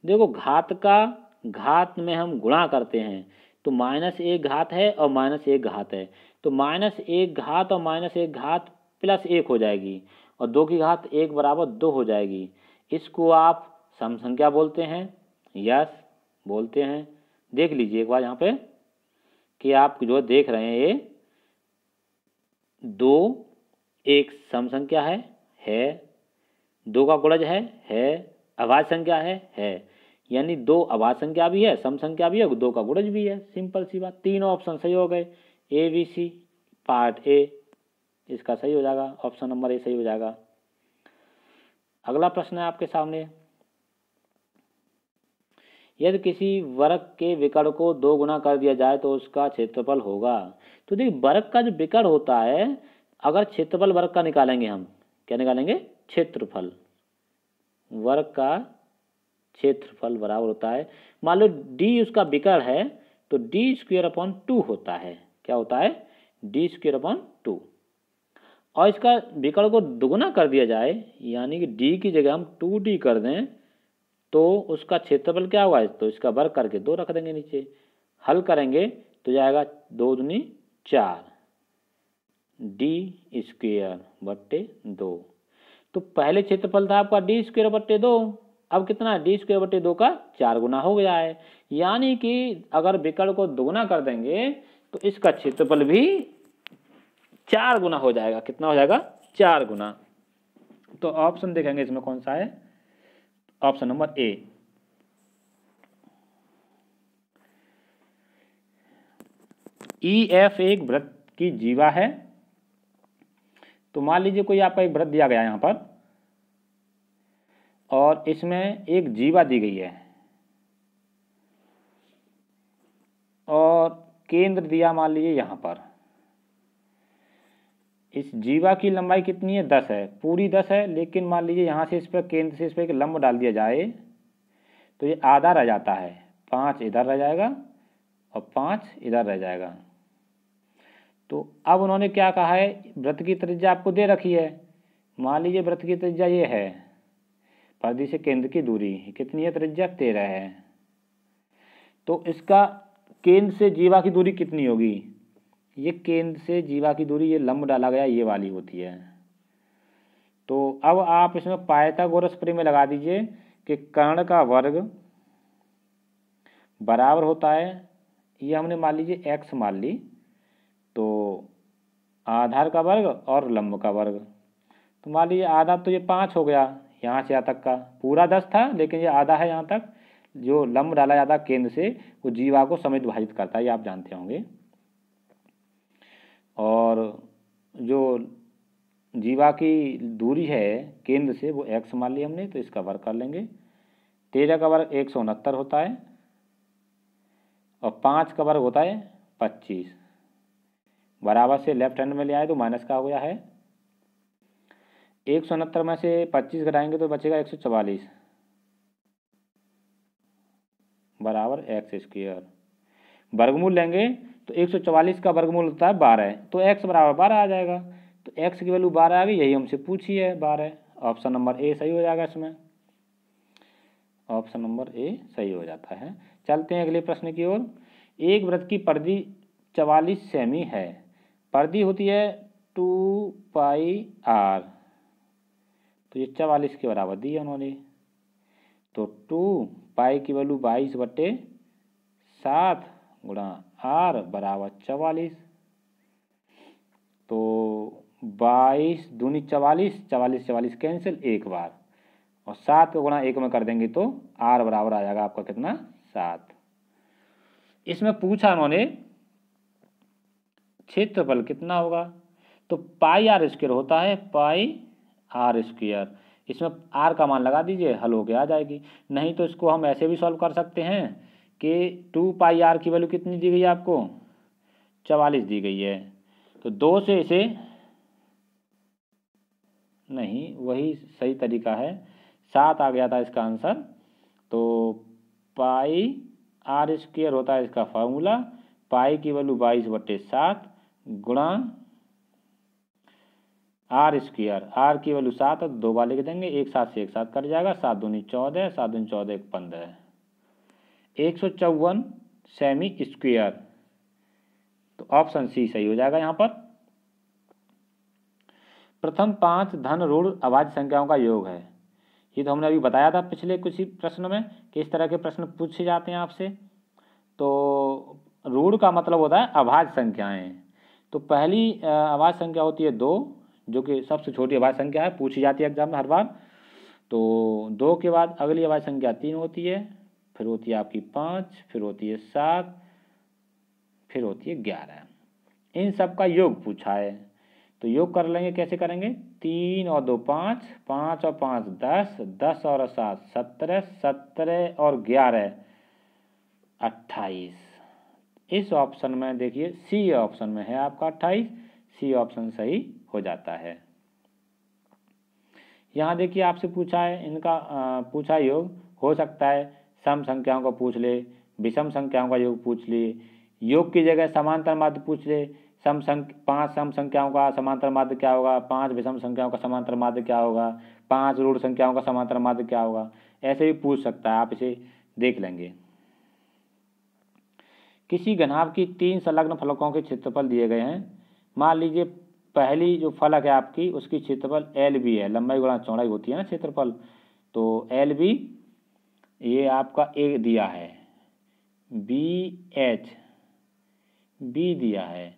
देखो घात का घात में हम गुणा करते हैं तो माइनस एक घात है और माइनस एक घात है तो माइनस एक घात और माइनस एक घात प्लस एक हो जाएगी और दो की घात एक बराबर दो हो जाएगी इसको आप सम संख्या बोलते हैं यस बोलते हैं देख लीजिए एक बार यहाँ पे कि आप जो देख रहे हैं ये दो एक सम संख्या है है दो का गुणज है है अभाज संख्या है है यानी दो अभाज संख्या भी है सम संख्या भी है दो का गुणज भी है सिंपल सी बात तीनों ऑप्शन सही हो गए ए बी सी पार्ट ए इसका सही हो जाएगा ऑप्शन नंबर ए सही हो जाएगा अगला प्रश्न है आपके सामने यदि किसी वर्ग के विकर्ण को दो गुना कर दिया जाए तो उसका क्षेत्रफल होगा तो देखिए वर्ग का जो विकर्ण होता है अगर क्षेत्रफल वर्ग का निकालेंगे हम क्या निकालेंगे क्षेत्रफल वर्ग का क्षेत्रफल बराबर होता है मान लो डी उसका विकर्ण है तो डी स्क्वेयर अपॉन टू होता है क्या होता है डी स्क्वेयर अपॉन टू और इसका विकर्ण को दुगुना कर दिया जाए यानी कि डी की जगह हम टू डी कर दें तो उसका क्षेत्रफल क्या हुआ है तो इसका वर्ग करके दो रख देंगे नीचे हल करेंगे तो जाएगा दो दुनी चार डी स्क्वेयर बट्टे दो तो पहले क्षेत्रफल था आपका डी स्क्वेयर बट्टे दो अब कितना डी स्क्वेयर बट्टे दो का चार गुना हो गया है यानी कि अगर विकर्ण को दोगुना कर देंगे तो इसका क्षेत्रफल भी चार गुना हो जाएगा कितना हो जाएगा चार गुना तो ऑप्शन देखेंगे इसमें कौन सा है option number A E F एक व्रत की जीवा है तो मान लीजिए कोई आपका एक व्रत दिया गया यहां पर और इसमें एक जीवा दी गई है और केंद्र दिया मान लीजिए यहां पर इस जीवा की लंबाई कितनी है दस है पूरी दस है लेकिन मान लीजिए यहाँ से इस पर केंद्र से इस पर एक लंब डाल दिया जाए तो ये आधा रह जाता है पाँच इधर रह जाएगा और पाँच इधर रह जाएगा तो अब उन्होंने क्या कहा है व्रत की त्रिज्या आपको दे रखी है मान लीजिए व्रत की त्रिज्या ये है परिधि से केंद्र की दूरी कितनी है त्रिज्या तेरह है तो इसका केंद्र से जीवा की दूरी कितनी होगी ये केंद्र से जीवा की दूरी ये लंब डाला गया ये वाली होती है तो अब आप इसमें पायथागोरस में लगा दीजिए कि कर्ण का वर्ग बराबर होता है ये हमने मान लीजिए एक्स मान ली तो आधार का वर्ग और लंब का वर्ग तो मान लीजिए आधा तो ये पाँच हो गया यहाँ से यहाँ तक का पूरा दस था लेकिन ये आधा है यहाँ तक जो लंब डाला जाता केंद्र से वो जीवा को समय विभाजित करता है ये आप जानते होंगे और जो जीवा की दूरी है केंद्र से वो एक्स मान लिया हमने तो इसका वर्ग कर लेंगे तेरह का वर्ग एक सौ उनहत्तर होता है और पाँच का वर्ग होता है पच्चीस बराबर से लेफ्ट हैंड में ले आए तो माइनस का हो गया है एक सौ उनहत्तर में से पच्चीस घटाएंगे तो बचेगा एक सौ चवालीस बराबर एक्स स्क्वेयर वर्गमूल लेंगे तो एक सौ चवालीस का वर्गमूल होता है बारह तो एक्स बराबर बारह आ जाएगा तो एक्स की वैल्यू बारह आ गई यही हमसे पूछी है बारह ऑप्शन नंबर ए सही हो जाएगा इसमें ऑप्शन नंबर ए सही हो जाता है चलते हैं अगले प्रश्न की ओर एक व्रत की पर्दी चवालीस सेमी है पर्दी होती है टू पाई आर तो ये चवालीस के बराबर दी है उन्होंने तो टू पाई की वैल्यू बाईस बटे सात गुणा आर बराबर चवालीस तो बाईस दूनी चवालीस चवालीस चवालीस कैंसिल एक बार और सात को गुणा एक में कर देंगे तो आर बराबर आ जाएगा आपका कितना सात इसमें पूछा उन्होंने क्षेत्रफल कितना होगा तो पाई आर स्क्वेयर होता है पाई आर स्क्वेयर इसमें आर का मान लगा दीजिए हल होके आ जाएगी नहीं तो इसको हम ऐसे भी सॉल्व कर सकते हैं कि टू पाई आर की वैल्यू कितनी दी गई है आपको चवालीस दी गई है तो दो से इसे नहीं वही सही तरीका है सात आ गया था इसका आंसर तो पाई आर स्क्वेयर होता है इसका फार्मूला पाई की वैल्यू बाईस बटे सात गुणा आर स्क्वेयर आर की वैल्यू सात है तो दो बार लिख देंगे एक साथ से एक साथ कट जाएगा सात दूनी चौदह सात दूनी चौदह एक पंद्रह एक सौ चौवन सेमी स्क्वेयर तो ऑप्शन सी सही हो जाएगा यहाँ पर प्रथम पांच धन रूढ़ अभाज्य संख्याओं का योग है ये तो हमने अभी बताया था पिछले कुछ ही प्रश्न में कि इस तरह के प्रश्न पूछे जाते हैं आपसे तो रूढ़ का मतलब होता है अभाज्य संख्याएं तो पहली अभाज्य संख्या होती है दो जो कि सबसे छोटी आवाज संख्या है पूछी जाती है एग्जाम में हर बार तो दो के बाद अगली आवाज संख्या तीन होती है फिर होती है आपकी पाँच फिर होती है सात फिर होती है ग्यारह इन सब का योग पूछा है तो योग कर लेंगे कैसे करेंगे तीन और दो पाँच पाँच और पाँच दस दस और सात सत्रह सत्रह और ग्यारह अट्ठाईस इस ऑप्शन में देखिए सी ऑप्शन में है आपका अट्ठाईस सी ऑप्शन सही हो जाता है यहाँ देखिए आपसे पूछा है इनका आ, पूछा योग हो सकता है सम संख्याओं का पूछ ले विषम संख्याओं का योग पूछ लिए योग की जगह समांतर माध्य पूछ ले सम संख्या पाँच सम संख्याओं का समांतर माध्य क्या होगा पाँच विषम संख्याओं का समांतर माध्य क्या होगा पाँच रूढ़ संख्याओं का समांतर माध्य क्या होगा ऐसे भी पूछ सकता है आप इसे देख लेंगे किसी घनाभ की तीन संलग्न फलकों के क्षेत्रफल दिए गए हैं मान लीजिए पहली जो फलक है आपकी उसकी क्षेत्रफल एल बी है लंबाई गुणा चौड़ाई होती है ना क्षेत्रफल तो एल बी ये आपका ए दिया है बी एच बी दिया है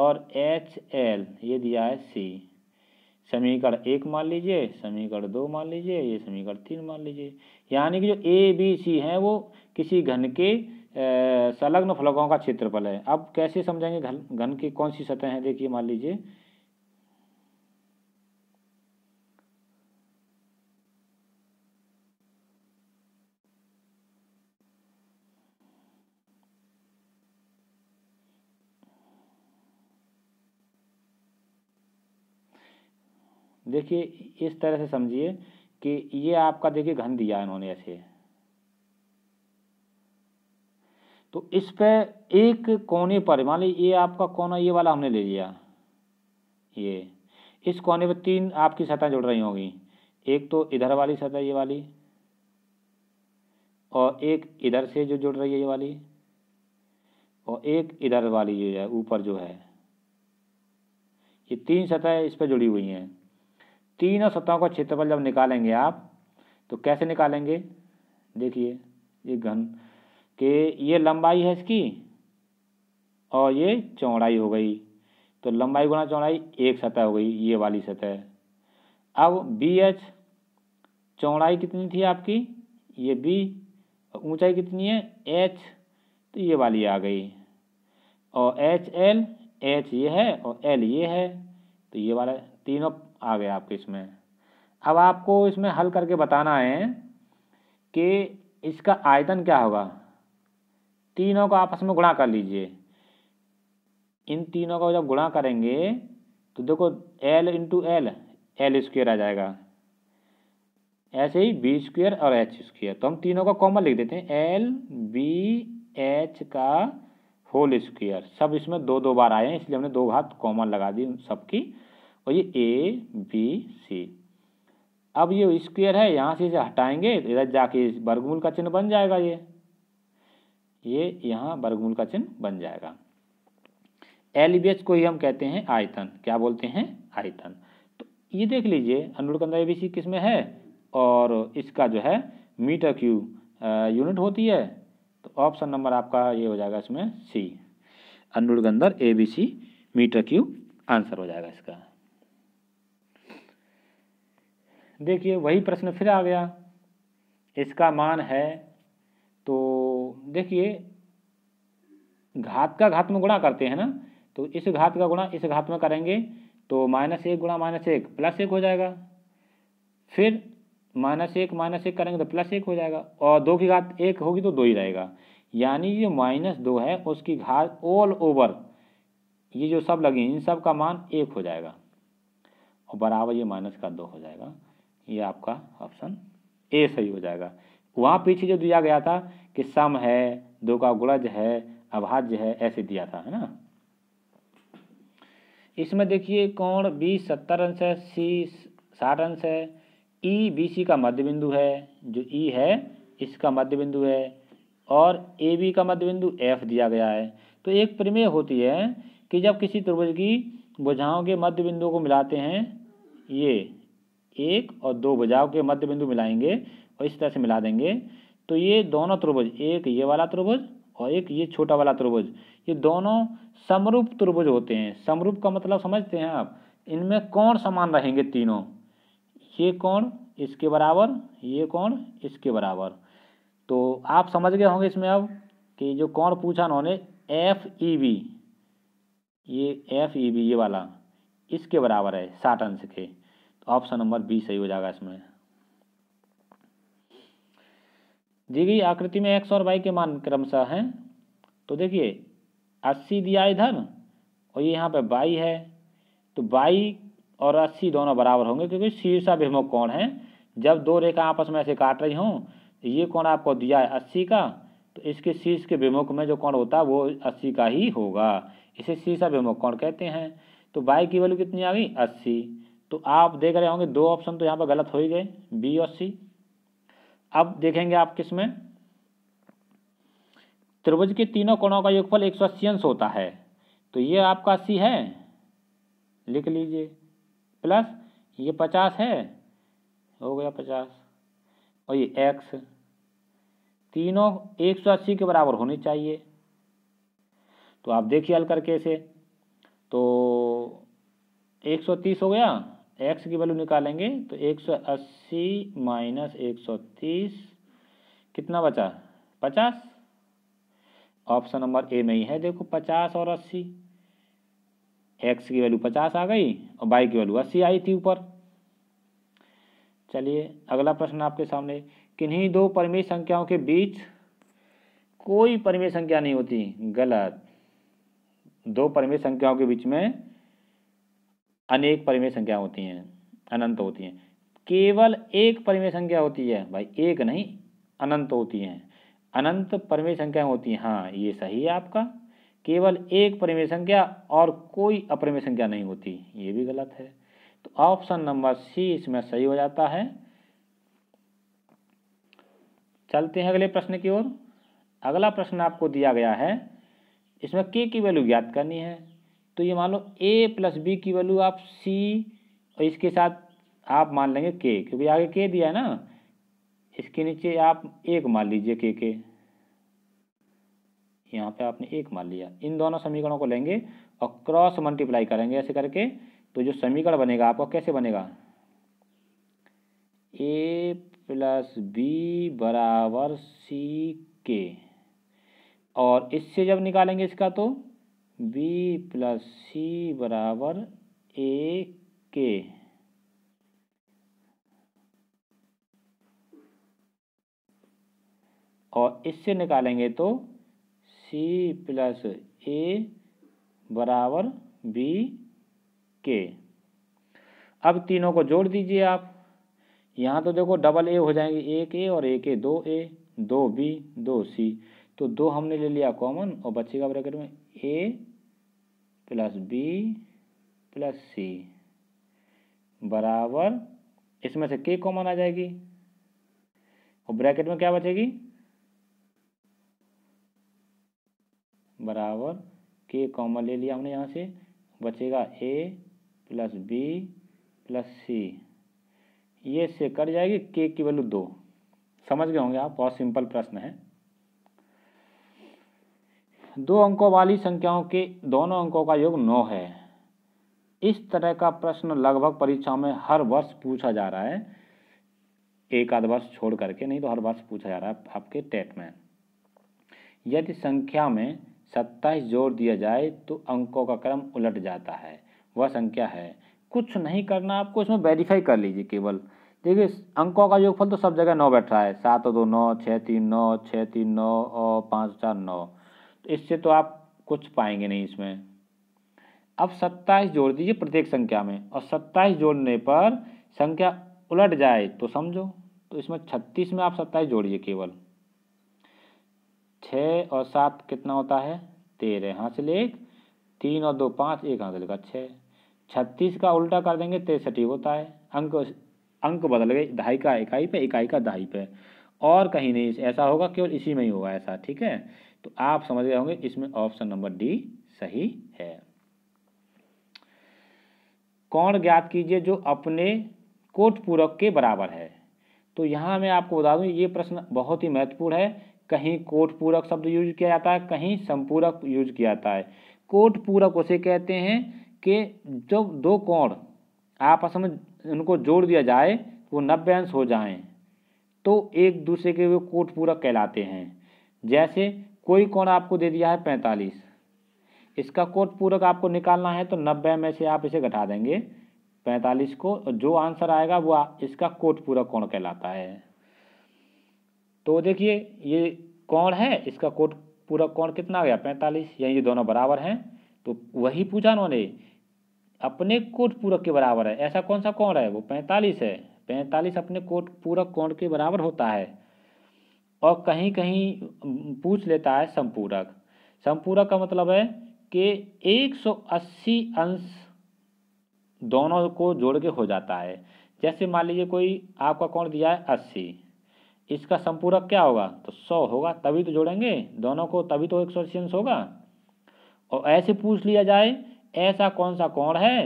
और एच एल ये दिया है सी समीकरण एक मान लीजिए समीकरण दो मान लीजिए ये समीकरण तीन मान लीजिए यानी कि जो ए बी सी हैं वो किसी घन के संलग्न फलकों का क्षेत्रफल है अब कैसे समझेंगे घन घन की कौन सी सतह है देखिए मान लीजिए देखिए इस तरह से समझिए कि ये आपका देखिए घन दिया इन्होंने ऐसे तो इस पे एक कोने पर मान ली ये आपका कोना ये वाला हमने ले लिया ये इस कोने पर तीन आपकी सतह जुड़ रही होंगी एक तो इधर वाली सतह ये वाली और एक इधर से जो जुड़ रही है ये वाली और एक इधर वाली जो है ऊपर जो है ये तीन सतह इस पर जुड़ी हुई हैं तीनों सतहों का क्षेत्रफल जब निकालेंगे आप तो कैसे निकालेंगे देखिए ये घन के ये लंबाई है इसकी और ये चौड़ाई हो गई तो लंबाई गुना चौड़ाई एक सतह हो गई ये वाली सतह अब बी एच चौड़ाई कितनी थी आपकी ये बी ऊंचाई कितनी है एच तो ये वाली आ गई और एच एल एच ये है और एल ये है तो ये वाला तीनों आ गया आपके इसमें अब आपको इसमें हल करके बताना है कि इसका आयतन क्या होगा तीनों को आपस में गुणा कर लीजिए इन तीनों को जब गुणा करेंगे तो देखो L into L L square आ जाएगा ऐसे ही बी स्क्वेयर और एच स्क्वेयर तो हम तीनों का कॉमन लिख देते हैं एल बी एच का होल स्क्वेयर सब इसमें दो दो बार आए हैं इसलिए हमने दो घात कॉमन लगा दी सबकी और ये ए बी सी अब ये स्क्वेयर है यहाँ से इसे हटाएंगे तो इधर जाके वर्गमूल का चिन्ह बन जाएगा ये ये यहाँ वर्गमूल का चिन्ह बन जाएगा एच को ही हम कहते हैं आयतन क्या बोलते हैं आयतन तो ये देख लीजिए अनुकंदा ए बी सी किस में है और इसका जो है मीटर क्यू यूनिट होती है तो ऑप्शन नंबर आपका ये हो जाएगा इसमें सी अनुलगंदर A B C metre cube answer हो जाएगा इसका देखिए वही प्रश्न फिर आ गया इसका मान है तो देखिए घात का घात में गुणा करते हैं ना तो इस घात का गुणा इस घात में करेंगे तो माइनस एक गुणा माइनस एक प्लस एक हो जाएगा फिर माइनस एक माइनस एक करेंगे तो प्लस एक हो जाएगा और दो की घात एक होगी तो दो ही रहेगा यानी ये माइनस दो है उसकी घात ऑल ओवर ये जो सब लगे इन सब का मान एक हो जाएगा और बराबर ये माइनस का दो हो जाएगा ये आपका ऑप्शन ए सही हो जाएगा वहाँ पीछे जो दिया गया था कि सम है दो का गुणज है अभाज्य है ऐसे दिया था है ना इसमें देखिए कोण बी सत्तर अंश है सी साठ अंश है ई बी सी का मध्य बिंदु है जो ई e है इसका मध्य बिंदु है और ए बी का मध्य बिंदु एफ दिया गया है तो एक प्रमेय होती है कि जब किसी त्रिभुज की बुझाओं के मध्य बिंदुओं को मिलाते हैं ये एक और दो भुजाओं के मध्य बिंदु मिलाएंगे और इस तरह से मिला देंगे तो ये दोनों त्रिभुज एक ये वाला त्रिभुज और एक ये छोटा वाला त्रिभुज ये दोनों समरूप त्रिभुज होते हैं समरूप का मतलब समझते हैं आप इनमें कौन समान रहेंगे तीनों ये कौन इसके बराबर ये कौन इसके बराबर तो आप समझ गए होंगे इसमें अब कि जो कौन पूछा उन्होंने एफ ई बी ये एफ ई बी ये वाला इसके बराबर है साठ अंश के ऑप्शन नंबर बी सही हो जाएगा इसमें देखिए गई आकृति में एक्स और वाई के मान क्रमशः हैं तो देखिए अस्सी दिया इधर और ये यहाँ पे बाई है तो बाई और अस्सी दोनों बराबर होंगे क्योंकि शीर्षाभिमुख कोण है जब दो रेखा आपस में ऐसे काट रही हों ये कोण आपको दिया है अस्सी का तो इसके शीर्ष के विमुख में जो कोण होता है वो अस्सी का ही होगा इसे शीर्षाभिमुख कोण कहते हैं तो बाई की वैल्यू कितनी आ गई अस्सी तो आप देख रहे होंगे दो ऑप्शन तो यहाँ पर गलत हो ही गए बी और सी अब देखेंगे आप किस में त्रिभुज के तीनों कोणों का योगफल एक सौ होता है तो ये आपका सी है लिख लीजिए प्लस ये पचास है हो गया पचास और ये एक्स तीनों एक सौ अस्सी के बराबर होने चाहिए तो आप देखिए हल करके इसे तो एक सौ तीस हो गया एक्स की वैल्यू निकालेंगे तो 180 माइनस एक कितना बचा 50 ऑप्शन नंबर ए में ही है देखो 50 और 80 एक्स की वैल्यू 50 आ गई और बाई की वैल्यू 80 आई थी ऊपर चलिए अगला प्रश्न आपके सामने किन्हीं दो परिमेय संख्याओं के बीच कोई परिमेय संख्या नहीं होती गलत दो परिमेय संख्याओं के बीच में अनेक परिमेय संख्या होती हैं अनंत होती हैं केवल एक परिमेय संख्या होती है भाई एक नहीं अनंत होती हैं अनंत परिमेय संख्या होती हैं हाँ ये सही है आपका केवल एक परिमेय संख्या और कोई अपरिमेय संख्या नहीं होती ये भी गलत है तो ऑप्शन नंबर सी इसमें सही हो जाता है चलते हैं अगले प्रश्न की ओर अगला प्रश्न आपको दिया गया है इसमें के की वैल्यू ज्ञात करनी है तो ये मान लो ए प्लस बी की वैल्यू आप सी और इसके साथ आप मान लेंगे के क्योंकि आगे के दिया है ना इसके नीचे आप एक मान लीजिए के के यहाँ पे आपने एक मान लिया इन दोनों समीकरणों को लेंगे और क्रॉस मल्टीप्लाई करेंगे ऐसे करके तो जो समीकरण बनेगा आपका कैसे बनेगा ए प्लस बी बराबर सी के और इससे जब निकालेंगे इसका तो बी प्लस सी बराबर ए के और इससे निकालेंगे तो सी प्लस ए बराबर बी के अब तीनों को जोड़ दीजिए आप यहाँ तो देखो डबल ए हो जाएंगे एक ए और एक ए दो ए दो बी दो सी तो दो हमने ले लिया कॉमन और बच्चे का ब्रैकेट में A plus B plus C बराबर इसमें से के कॉमन आ जाएगी और ब्रैकेट में क्या बचेगी बराबर के कॉमन ले लिया हमने यहाँ से बचेगा A plus B plus C ये से कट जाएगी के की वैल्यू दो समझ गए होंगे आप बहुत सिंपल प्रश्न है दो अंकों वाली संख्याओं के दोनों अंकों का योग नौ है इस तरह का प्रश्न लगभग परीक्षा में हर वर्ष पूछा जा रहा है एक आध वर्ष छोड़ करके नहीं तो हर वर्ष पूछा जा रहा है आपके टेट में यदि संख्या में सत्ताईस जोड़ दिया जाए तो अंकों का क्रम उलट जाता है वह संख्या है कुछ नहीं करना आपको इसमें वेरीफाई कर लीजिए केवल देखिए अंकों का योगफल तो सब जगह नौ बैठ रहा है सात दो नौ छः तीन नौ छः तीन नौ और पाँच चार नौ इससे तो आप कुछ पाएंगे नहीं इसमें अब सत्ताईस जोड़ दीजिए प्रत्येक संख्या में और सत्ताईस जोड़ने पर संख्या उलट जाए तो समझो तो इसमें छत्तीस में आप सत्ताईस जोड़िए केवल छः और सात कितना होता है तेरह हाँ से लेख तीन और दो पाँच एक हाँ से लेकर छः छत्तीस का उल्टा कर देंगे तिरसठ होता है अंक अंक बदल गए दहाई का इकाई पे इकाई का दहाई पे और कहीं नहीं ऐसा होगा केवल इसी में ही होगा ऐसा ठीक है तो आप समझ गए होंगे इसमें ऑप्शन नंबर डी सही है कौन ज्ञात कीजिए जो अपने कोट पूरक के बराबर है तो यहाँ मैं आपको बता दूँ ये प्रश्न बहुत ही महत्वपूर्ण है कहीं कोट पूरक शब्द यूज किया जाता है कहीं संपूरक यूज किया जाता है कोट पूरक उसे कहते हैं कि जब दो कोण आपस में उनको जोड़ दिया जाए वो नब्बे अंश हो जाएं तो एक दूसरे के वो कोट पूरक कहलाते हैं जैसे कोई कोण आपको दे दिया है पैंतालीस इसका कोट पूरक आपको निकालना है तो नब्बे में से आप इसे घटा देंगे पैंतालीस को जो आंसर आएगा वो इसका कोट पूरक कोण कहलाता है तो देखिए ये कोण है इसका कोट पूरक कोण कितना गया पैंतालीस या ये दोनों बराबर हैं तो वही पूछा उन्होंने अपने कोट पूरक के बराबर है ऐसा कौन सा कोण है वो पैंतालीस है पैंतालीस अपने कोट पूरक कोण के बराबर होता है और कहीं कहीं पूछ लेता है संपूरक संपूरक का मतलब है कि 180 अंश दोनों को जोड़ के हो जाता है जैसे मान लीजिए कोई आपका कौन दिया है अस्सी इसका संपूरक क्या होगा तो सौ होगा तभी तो जोड़ेंगे दोनों को तभी तो एक सौ अंश होगा और ऐसे पूछ लिया जाए ऐसा कौन सा कोण है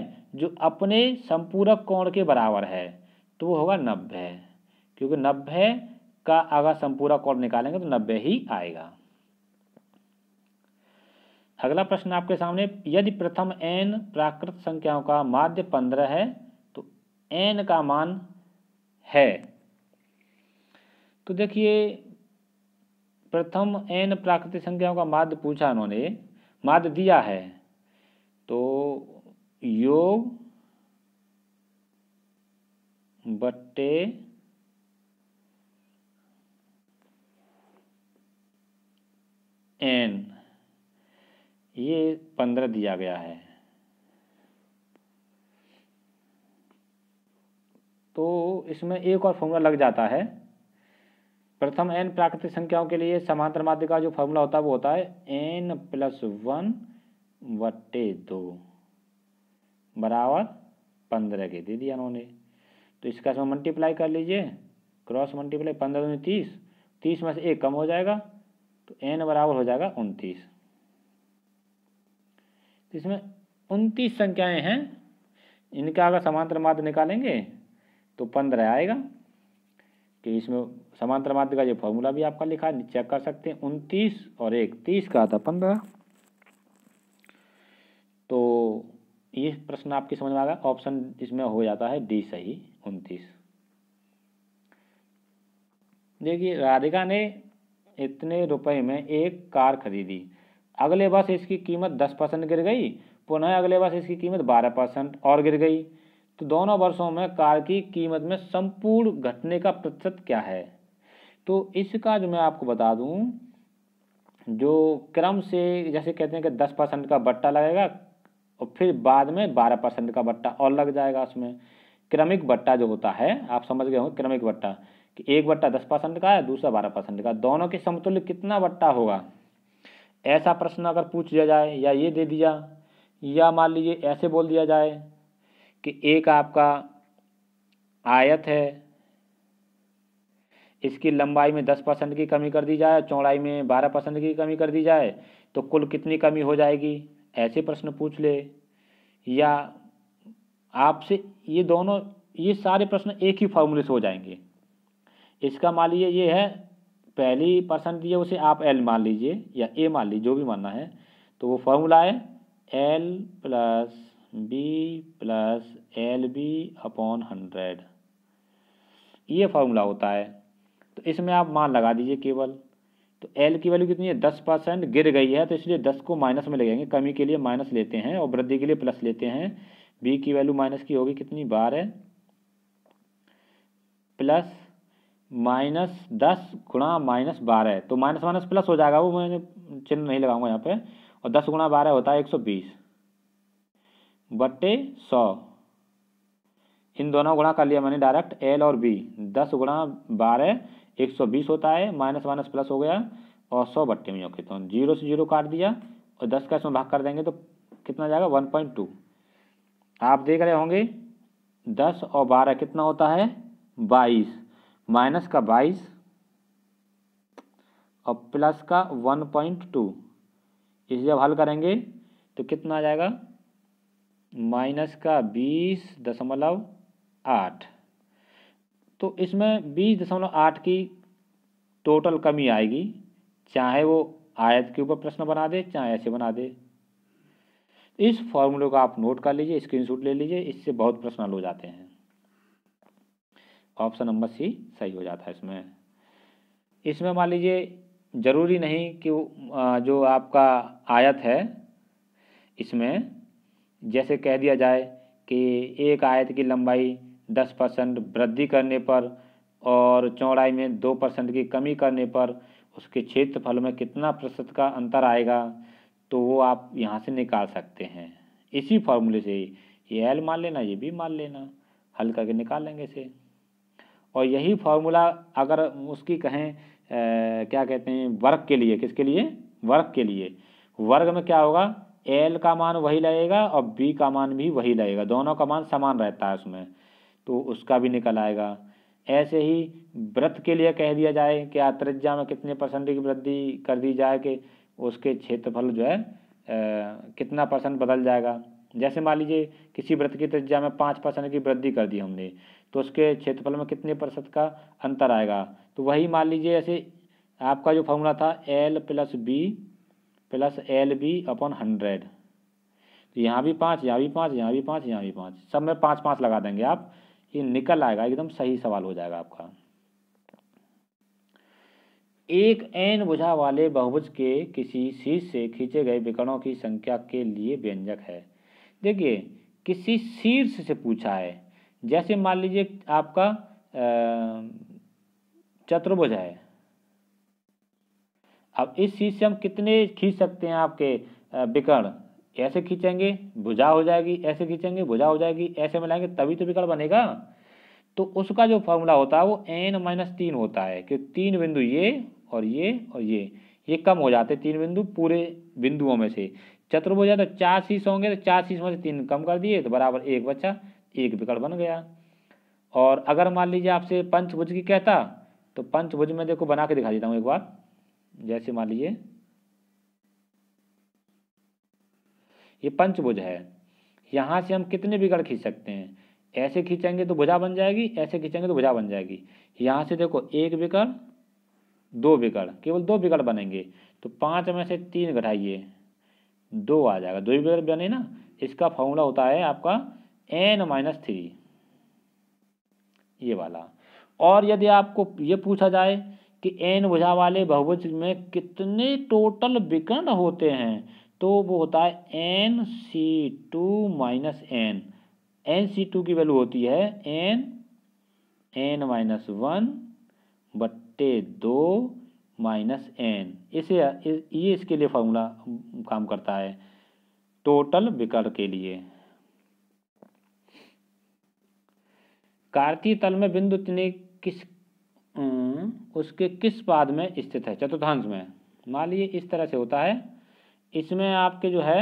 जो अपने संपूरक कोण के बराबर है तो वो होगा नब्बे क्योंकि नब्बे का अगर संपूरा पूरा कॉल निकालेंगे तो नब्बे ही आएगा अगला प्रश्न आपके सामने यदि प्रथम एन प्राकृत संख्याओं का माध्य पंद्रह है तो एन का मान है तो देखिए प्रथम एन प्राकृतिक संख्याओं का माध्य पूछा उन्होंने माध्य दिया है तो योग बट्टे एन ये पंद्रह दिया गया है तो इसमें एक और फॉर्मूला लग जाता है प्रथम एन प्राकृतिक संख्याओं के लिए समांतर माध्य का जो फॉर्मूला होता है वो होता है एन प्लस वन वटे दो बराबर पंद्रह के दे दिया उन्होंने तो इसका इसमें मल्टीप्लाई कर लीजिए क्रॉस मल्टीप्लाई पंद्रह तीस तीस में से एक कम हो जाएगा तो एन बराबर हो जाएगा उनतीस तो इसमें उनतीस संख्याएं हैं इनका अगर समांतर माध्य निकालेंगे तो पंद्रह आएगा कि इसमें समांतर माध्य का जो फॉर्मूला भी आपका लिखा है चेक कर सकते हैं उनतीस और एक तीस का आता पंद्रह तो ये प्रश्न आपके समझ में आ गया ऑप्शन इसमें हो जाता है डी सही उनतीस देखिए राधिका ने इतने रुपए में एक कार खरीदी अगले वर्ष इसकी कीमत दस परसेंट गिर गई पुनः अगले वर्ष इसकी कीमत बारह परसेंट और गिर गई तो दोनों वर्षों में कार की कीमत में संपूर्ण घटने का प्रतिशत क्या है तो इसका जो मैं आपको बता दूं जो क्रम से जैसे कहते हैं कि दस परसेंट का बट्टा लगेगा और फिर बाद में बारह परसेंट का बट्टा और लग जाएगा उसमें क्रमिक बट्टा जो होता है आप समझ गए होंगे क्रमिक बट्टा कि एक बट्टा दस परसेंट का है दूसरा बारह परसेंट का दोनों के समतुल्य कितना बट्टा होगा ऐसा प्रश्न अगर पूछ दिया जाए या ये दे दिया या मान लीजिए ऐसे बोल दिया जाए कि एक आपका आयत है इसकी लंबाई में दस परसेंट की कमी कर दी जाए चौड़ाई में बारह परसेंट की कमी कर दी जाए तो कुल कितनी कमी हो जाएगी ऐसे प्रश्न पूछ ले या आपसे ये दोनों ये सारे प्रश्न एक ही फॉर्मूले से हो जाएंगे इसका मान लीजिए ये है पहली पर्सन दिए उसे आप एल मान लीजिए या ए मान लीजिए जो भी मानना है तो वो फॉर्मूला है L plus B plus L B upon hundred ये फार्मूला होता है तो इसमें आप मान लगा दीजिए केवल तो एल की वैल्यू कितनी है दस परसेंट गिर गई है तो इसलिए दस को माइनस में लगेंगे कमी के लिए माइनस लेते हैं और वृद्धि के लिए प्लस लेते हैं बी की वैल्यू माइनस की होगी कितनी बारह प्लस माइनस दस गुणा माइनस बारह तो माइनस माइनस प्लस हो जाएगा वो मैंने चिन्ह नहीं लगाऊंगा यहाँ पे और दस गुणा बारह होता है एक सौ बीस बट्टे सौ इन दोनों गुणा कर लिया मैंने डायरेक्ट एल और बी दस गुणा बारह एक सौ बीस होता है माइनस माइनस प्लस हो गया और सौ बट्टे में ओके तो जीरो से जीरो काट दिया और दस का इसमें भाग कर देंगे तो कितना जाएगा वन पॉइंट टू आप देख रहे होंगे दस और बारह कितना होता है बाईस माइनस का बाईस और प्लस का वन पॉइंट टू इसे जब हल करेंगे तो कितना आ जाएगा माइनस का बीस दशमलव आठ तो इसमें बीस दशमलव आठ की टोटल कमी आएगी चाहे वो आयत के ऊपर प्रश्न बना दे चाहे ऐसे बना दे इस फॉर्मूले को आप नोट कर लीजिए स्क्रीनशॉट ले लीजिए इससे बहुत प्रश्न हल हो जाते हैं ऑप्शन नंबर सी सही हो जाता है इसमें इसमें मान लीजिए ज़रूरी नहीं कि जो आपका आयत है इसमें जैसे कह दिया जाए कि एक आयत की लंबाई दस परसेंट वृद्धि करने पर और चौड़ाई में दो परसेंट की कमी करने पर उसके क्षेत्रफल में कितना प्रतिशत का अंतर आएगा तो वो आप यहाँ से निकाल सकते हैं इसी फॉर्मूले से ये एल मान लेना ये भी मान लेना हल करके निकाल लेंगे इसे और यही फार्मूला अगर उसकी कहें ए, क्या कहते हैं वर्ग के लिए किसके लिए वर्ग के लिए वर्ग में क्या होगा एल का मान वही लगेगा और बी का मान भी वही लगेगा दोनों का मान समान रहता है उसमें तो उसका भी निकल आएगा ऐसे ही व्रत के लिए कह दिया जाए कि आत्रज्या में कितने परसेंट की वृद्धि कर दी जाए कि उसके क्षेत्रफल जो है आ, कितना परसेंट बदल जाएगा जैसे मान लीजिए किसी व्रत की त्रिज्या में पाँच परसेंट की वृद्धि कर दी हमने तो उसके क्षेत्रफल में कितने प्रतिशत का अंतर आएगा तो वही मान लीजिए ऐसे आपका जो फॉर्मूला था L plus B plus L B upon hundred तो यहाँ भी पाँच यहाँ भी पाँच यहाँ भी पाँच यहाँ भी पाँच सब में पाँच पाँच लगा देंगे आप ये निकल आएगा एकदम सही सवाल हो जाएगा आपका एक एन बुझा वाले बहुभुज के किसी शीर्ष से खींचे गए विकरणों की संख्या के लिए व्यंजक है देखिए किसी शीर्ष से पूछा है जैसे मान लीजिए आपका चतुर्भुज है अब इस चीज से हम कितने खींच सकते हैं आपके विकर्ण ऐसे खींचेंगे भुजा हो जाएगी ऐसे खींचेंगे भुजा हो जाएगी ऐसे मिलाएंगे तभी तो विकर्ण बनेगा तो उसका जो फॉर्मूला होता है वो एन माइनस तीन होता है कि तीन बिंदु ये और ये और ये ये कम हो जाते तीन बिंदु पूरे बिंदुओं में से चतुर्भुज है तो चार शीश होंगे तो चार शीश में से तीन कम कर दिए तो बराबर एक बच्चा एक विकट बन गया और अगर मान लीजिए आपसे पंचभुज की कहता तो पंचभुज में देखो बना के दिखा देता हूँ एक बार जैसे मान लीजिए ये पंचभुज है यहाँ से हम कितने विकट खींच सकते हैं ऐसे खींचेंगे तो भुजा बन जाएगी ऐसे खींचेंगे तो भुजा बन जाएगी यहाँ से देखो एक विकट दो विकट केवल दो विकट बनेंगे तो पाँच में से तीन घटाइए दो आ जाएगा दो ही विकट बने ना इसका फॉर्मूला होता है आपका एन माइनस थ्री ये वाला और यदि आपको ये पूछा जाए कि एन भुजा वाले बहुभुज में कितने टोटल विकर्ण होते हैं तो वो होता है N C two minus N N C two की वैल्यू होती है एन एन माइनस वन बट्टे दो माइनस एन इसे ये इसके लिए फॉर्मूला काम करता है टोटल विकर्ण के लिए कार्तीय तल में बिंदु तिने किस उसके किस पाद में स्थित है चतुर्थांश में मान लीजिए इस तरह से होता है इसमें आपके जो है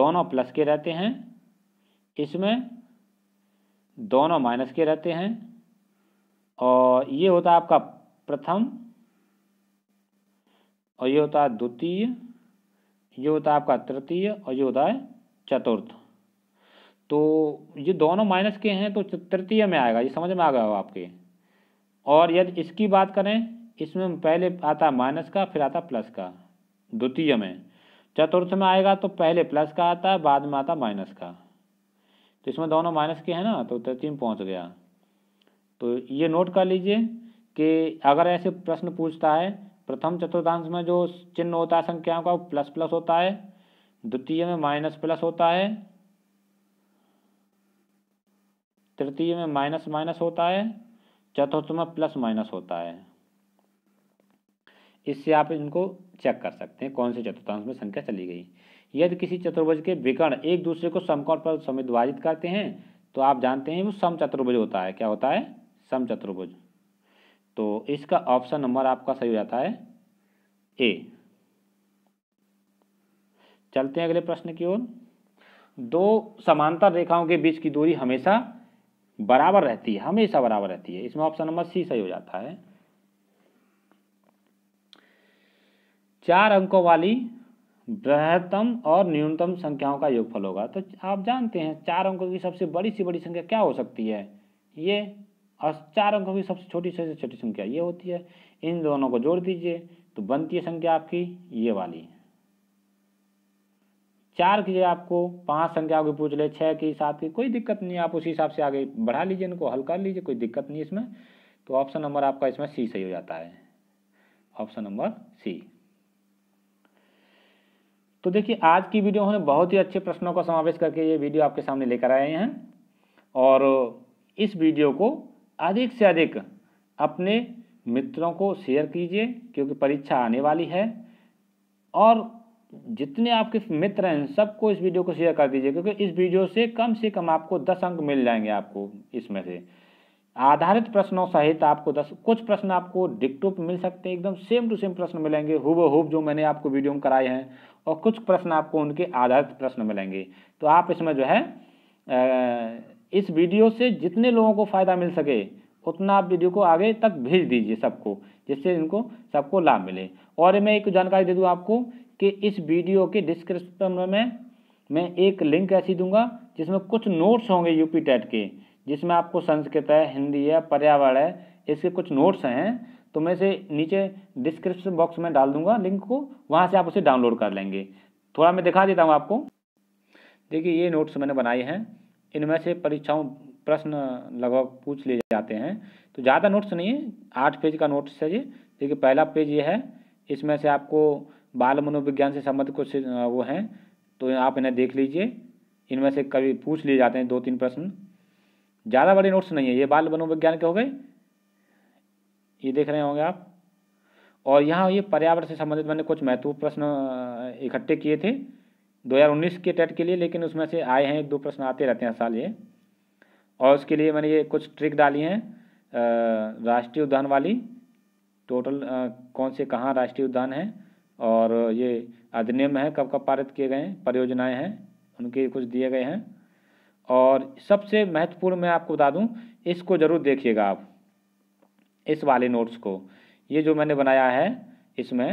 दोनों प्लस के रहते हैं इसमें दोनों माइनस के रहते हैं और ये होता है आपका प्रथम और ये होता है द्वितीय ये होता है आपका तृतीय और ये होता है चतुर्थ तो ये दोनों माइनस के हैं तो तृतीय में आएगा ये समझ में आ गया हो आपके और यदि इसकी बात करें इसमें पहले आता माइनस का फिर आता प्लस का द्वितीय में चतुर्थ में आएगा तो पहले प्लस का आता है बाद में आता माइनस का तो इसमें दोनों माइनस के हैं ना तो तृतीय में पहुँच गया तो ये नोट कर लीजिए कि अगर ऐसे प्रश्न पूछता है प्रथम चतुर्थांश में जो चिन्ह होता है संख्याओं का वो प्लस प्लस होता है द्वितीय में माइनस प्लस होता है तृतीय में माइनस माइनस होता है चतुर्थ में प्लस माइनस होता है इससे आप इनको चेक कर सकते हैं कौन से चतुर्थांश में संख्या चली गई यदि किसी चतुर्भुज के विकर्ण एक दूसरे को समकोण पर समिद्वाजित करते हैं तो आप जानते हैं वो सम चतुर्भुज होता है क्या होता है सम चतुर्भुज तो इसका ऑप्शन नंबर आपका सही हो जाता है ए चलते हैं अगले प्रश्न की ओर दो समांतर रेखाओं के बीच की दूरी हमेशा बराबर रहती है हमेशा बराबर रहती है इसमें ऑप्शन नंबर सी सही हो जाता है चार अंकों वाली बृहत्तम और न्यूनतम संख्याओं का योगफल होगा तो आप जानते हैं चार अंकों की सबसे बड़ी सी बड़ी संख्या क्या हो सकती है ये और चार अंकों की सबसे छोटी से छोटी संख्या ये होती है इन दोनों को जोड़ दीजिए तो बनती है संख्या आपकी ये वाली चार की जगह आपको पांच संख्या को पूछ ले छः की सात की कोई दिक्कत नहीं आप उसी हिसाब से आगे बढ़ा लीजिए इनको हल कर लीजिए कोई दिक्कत नहीं इसमें तो ऑप्शन नंबर आपका इसमें सी सही हो जाता है ऑप्शन नंबर सी तो देखिए आज की वीडियो हमने बहुत ही अच्छे प्रश्नों का समावेश करके ये वीडियो आपके सामने लेकर आए हैं और इस वीडियो को अधिक से अधिक अपने मित्रों को शेयर कीजिए क्योंकि परीक्षा आने वाली है और जितने आपके मित्र हैं सबको इस वीडियो को शेयर कर दीजिए क्योंकि इस वीडियो से कम से कम आपको दस अंक मिल जाएंगे आपको इसमें से आधारित प्रश्नों सहित आपको दस कुछ प्रश्न आपको डिकटोप मिल सकते हैं एकदम सेम टू सेम प्रश्न मिलेंगे हुब हुब जो मैंने आपको वीडियो में कराए हैं और कुछ प्रश्न आपको उनके आधारित प्रश्न मिलेंगे तो आप इसमें जो है इस वीडियो से जितने लोगों को फ़ायदा मिल सके उतना आप वीडियो को आगे तक भेज दीजिए सबको जिससे इनको सबको लाभ मिले और मैं एक जानकारी दे दूँ आपको कि इस वीडियो के डिस्क्रिप्शन में मैं एक लिंक ऐसी दूंगा जिसमें कुछ नोट्स होंगे यूपी टेट के जिसमें आपको संस्कृत है हिंदी है पर्यावरण है इसके कुछ नोट्स हैं तो मैं इसे नीचे डिस्क्रिप्शन बॉक्स में डाल दूंगा लिंक को वहाँ से आप उसे डाउनलोड कर लेंगे थोड़ा मैं दिखा देता हूँ आपको देखिए ये नोट्स मैंने बनाए हैं इनमें से परीक्षाओं प्रश्न लगभग पूछ लिए जाते हैं तो ज़्यादा नोट्स नहीं है आठ पेज का नोट्स है ये देखिए पहला पेज ये है इसमें से आपको बाल मनोविज्ञान से संबंधित कुछ वो हैं तो आप इन्हें देख लीजिए इनमें से कभी पूछ लिए जाते हैं दो तीन प्रश्न ज़्यादा बड़े नोट्स नहीं है ये बाल मनोविज्ञान के हो गए ये देख रहे होंगे आप और यहाँ ये पर्यावरण से संबंधित मैंने कुछ महत्वपूर्ण प्रश्न इकट्ठे किए थे 2019 के टेट के लिए लेकिन उसमें से आए हैं एक दो प्रश्न आते रहते हैं साल ये और उसके लिए मैंने ये कुछ ट्रिक डाली हैं राष्ट्रीय उद्यान वाली टोटल कौन से कहाँ राष्ट्रीय उद्यान है और ये अधिनियम है कब कब पारित किए गए हैं परियोजनाएं हैं उनके कुछ दिए गए हैं और सबसे महत्वपूर्ण मैं आपको बता दूं इसको ज़रूर देखिएगा आप इस वाले नोट्स को ये जो मैंने बनाया है इसमें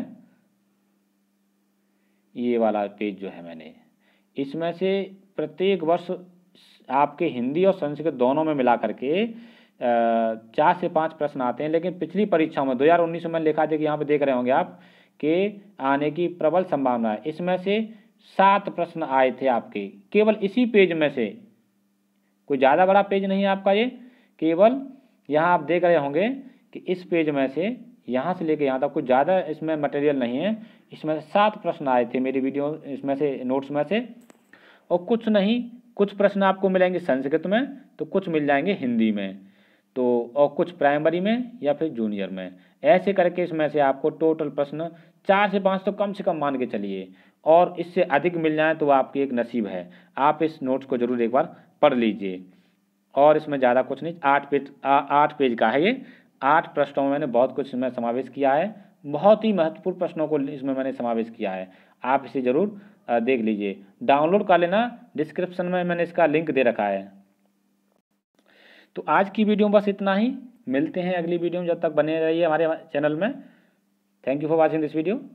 ये वाला पेज जो है मैंने इसमें से प्रत्येक वर्ष आपके हिंदी और संस्कृत दोनों में मिला करके चार से पाँच प्रश्न आते हैं लेकिन पिछली परीक्षाओं में 2019 में लिखा था कि यहाँ पे देख रहे होंगे आप के आने की प्रबल संभावना है इसमें से सात प्रश्न आए थे आपके केवल इसी पेज में से कोई ज़्यादा बड़ा पेज नहीं है आपका ये केवल यहाँ आप देख रहे होंगे कि इस पेज में से यहाँ से लेके यहाँ तक कुछ ज़्यादा इसमें मटेरियल नहीं है इसमें सात प्रश्न आए थे मेरी वीडियो इसमें से नोट्स में से और कुछ नहीं कुछ प्रश्न आपको मिलेंगे संस्कृत में तो कुछ मिल जाएंगे हिंदी में तो और कुछ प्राइमरी में या फिर जूनियर में ऐसे करके इसमें से आपको टोटल प्रश्न चार से पाँच तो कम से कम मान के चलिए और इससे अधिक मिल जाए तो आपकी एक नसीब है आप इस नोट्स को ज़रूर एक बार पढ़ लीजिए और इसमें ज़्यादा कुछ नहीं आठ पेज आठ पेज का है ये आठ प्रश्नों में मैंने बहुत कुछ इसमें समावेश किया है बहुत ही महत्वपूर्ण प्रश्नों को इसमें मैंने समावेश किया है आप इसे ज़रूर देख लीजिए डाउनलोड कर लेना डिस्क्रिप्शन में मैंने इसका लिंक दे रखा है तो आज की वीडियो में बस इतना ही मिलते हैं अगली वीडियो में जब तक बने रहिए हमारे चैनल में thank you for watching this video